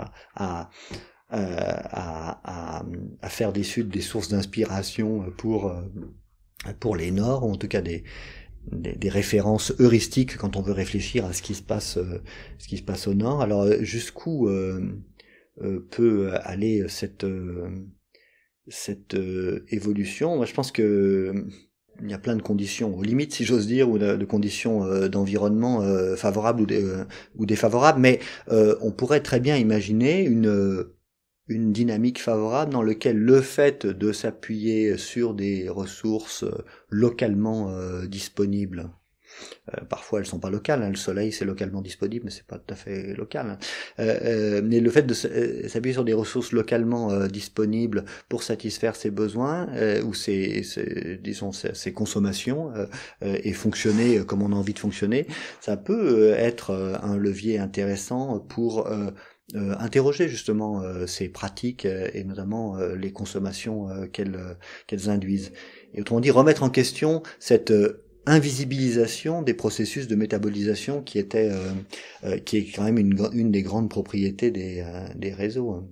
Speaker 2: à, à, faire des Suds des sources d'inspiration pour, euh, pour les Nords, ou en tout cas des, des, références heuristiques quand on veut réfléchir à ce qui se passe, euh, ce qui se passe au Nord. Alors, jusqu'où peut aller cette, cette évolution Moi, je pense que il y a plein de conditions aux limites, si j'ose dire, ou de, conditions euh, d'environnement euh, favorables ou, euh, défavorables, mais on pourrait très bien imaginer une, une dynamique favorable dans laquelle le fait de s'appuyer sur des ressources localement disponibles euh, parfois, elles sont pas locales. Hein. Le soleil, c'est localement disponible, mais c'est pas tout à fait local. Hein. Euh, euh, mais le fait de s'appuyer sur des ressources localement disponibles pour satisfaire ses besoins ou ses, disons, ses, consommations et fonctionner comme on a envie de fonctionner, ça peut être un levier intéressant pour interroger justement ces pratiques et notamment les consommations qu'elles qu'elles induisent. Et autrement dit, remettre en question cette invisibilisation des processus de métabolisation qui était euh, euh, qui est quand même une, une des grandes propriétés des, euh, des réseaux. Hein.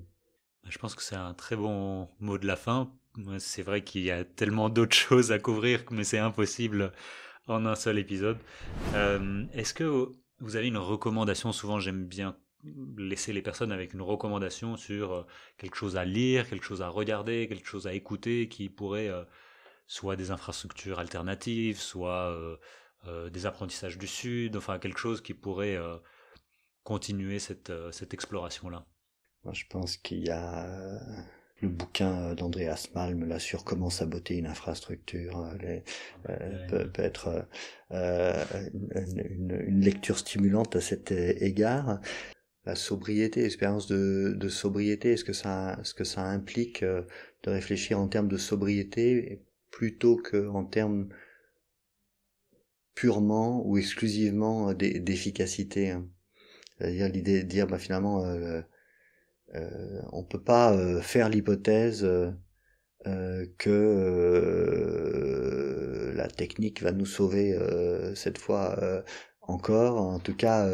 Speaker 1: Je pense que c'est un très bon mot de la fin. C'est vrai qu'il y a tellement d'autres choses à couvrir, mais c'est impossible en un seul épisode. Est-ce que vous avez une recommandation Souvent, j'aime bien laisser les personnes avec une recommandation sur quelque chose à lire, quelque chose à regarder, quelque chose à écouter qui pourrait soit des infrastructures alternatives, soit euh, euh, des apprentissages du Sud, enfin quelque chose qui pourrait euh, continuer cette, exploration-là. Moi, je
Speaker 2: pense qu'il y a le bouquin d'André Malm sur comment saboter une infrastructure peut, être une, lecture stimulante à cet égard. La sobriété, l'expérience de, sobriété, est-ce que ça, ce que ça implique de réfléchir en termes de sobriété plutôt qu'en termes purement ou exclusivement euh, d'efficacité. Hein. C'est-à-dire l'idée de dire bah, finalement euh, euh, on ne peut pas faire l'hypothèse que la technique va nous sauver cette fois encore, en tout cas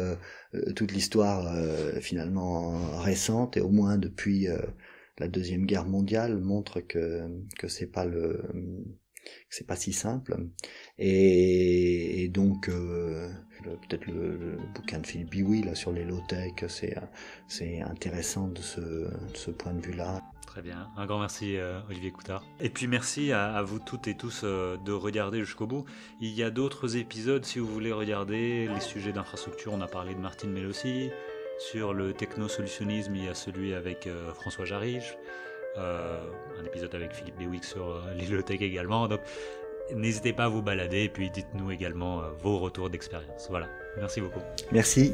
Speaker 2: toute l'histoire finalement récente et au moins depuis la deuxième guerre mondiale montre que que c'est pas le c'est pas si simple et, donc euh, peut-être le, bouquin de Philippe bioui là sur les low tech c'est c'est intéressant de ce, ce point de vue là
Speaker 1: Très bien. Un grand merci, euh, Olivier Coutard. Et puis merci à, vous toutes et tous euh, de regarder jusqu'au bout. Il y a d'autres épisodes si vous voulez regarder les sujets d'infrastructure. On a parlé de Martine aussi sur le techno-solutionnisme, il y a celui avec euh, François Jarige, euh, un épisode avec Philippe Dewick sur euh, l'hélothèque également. Donc n'hésitez pas à vous balader et puis dites-nous également vos retours d'expérience. Voilà, merci beaucoup.
Speaker 2: Merci.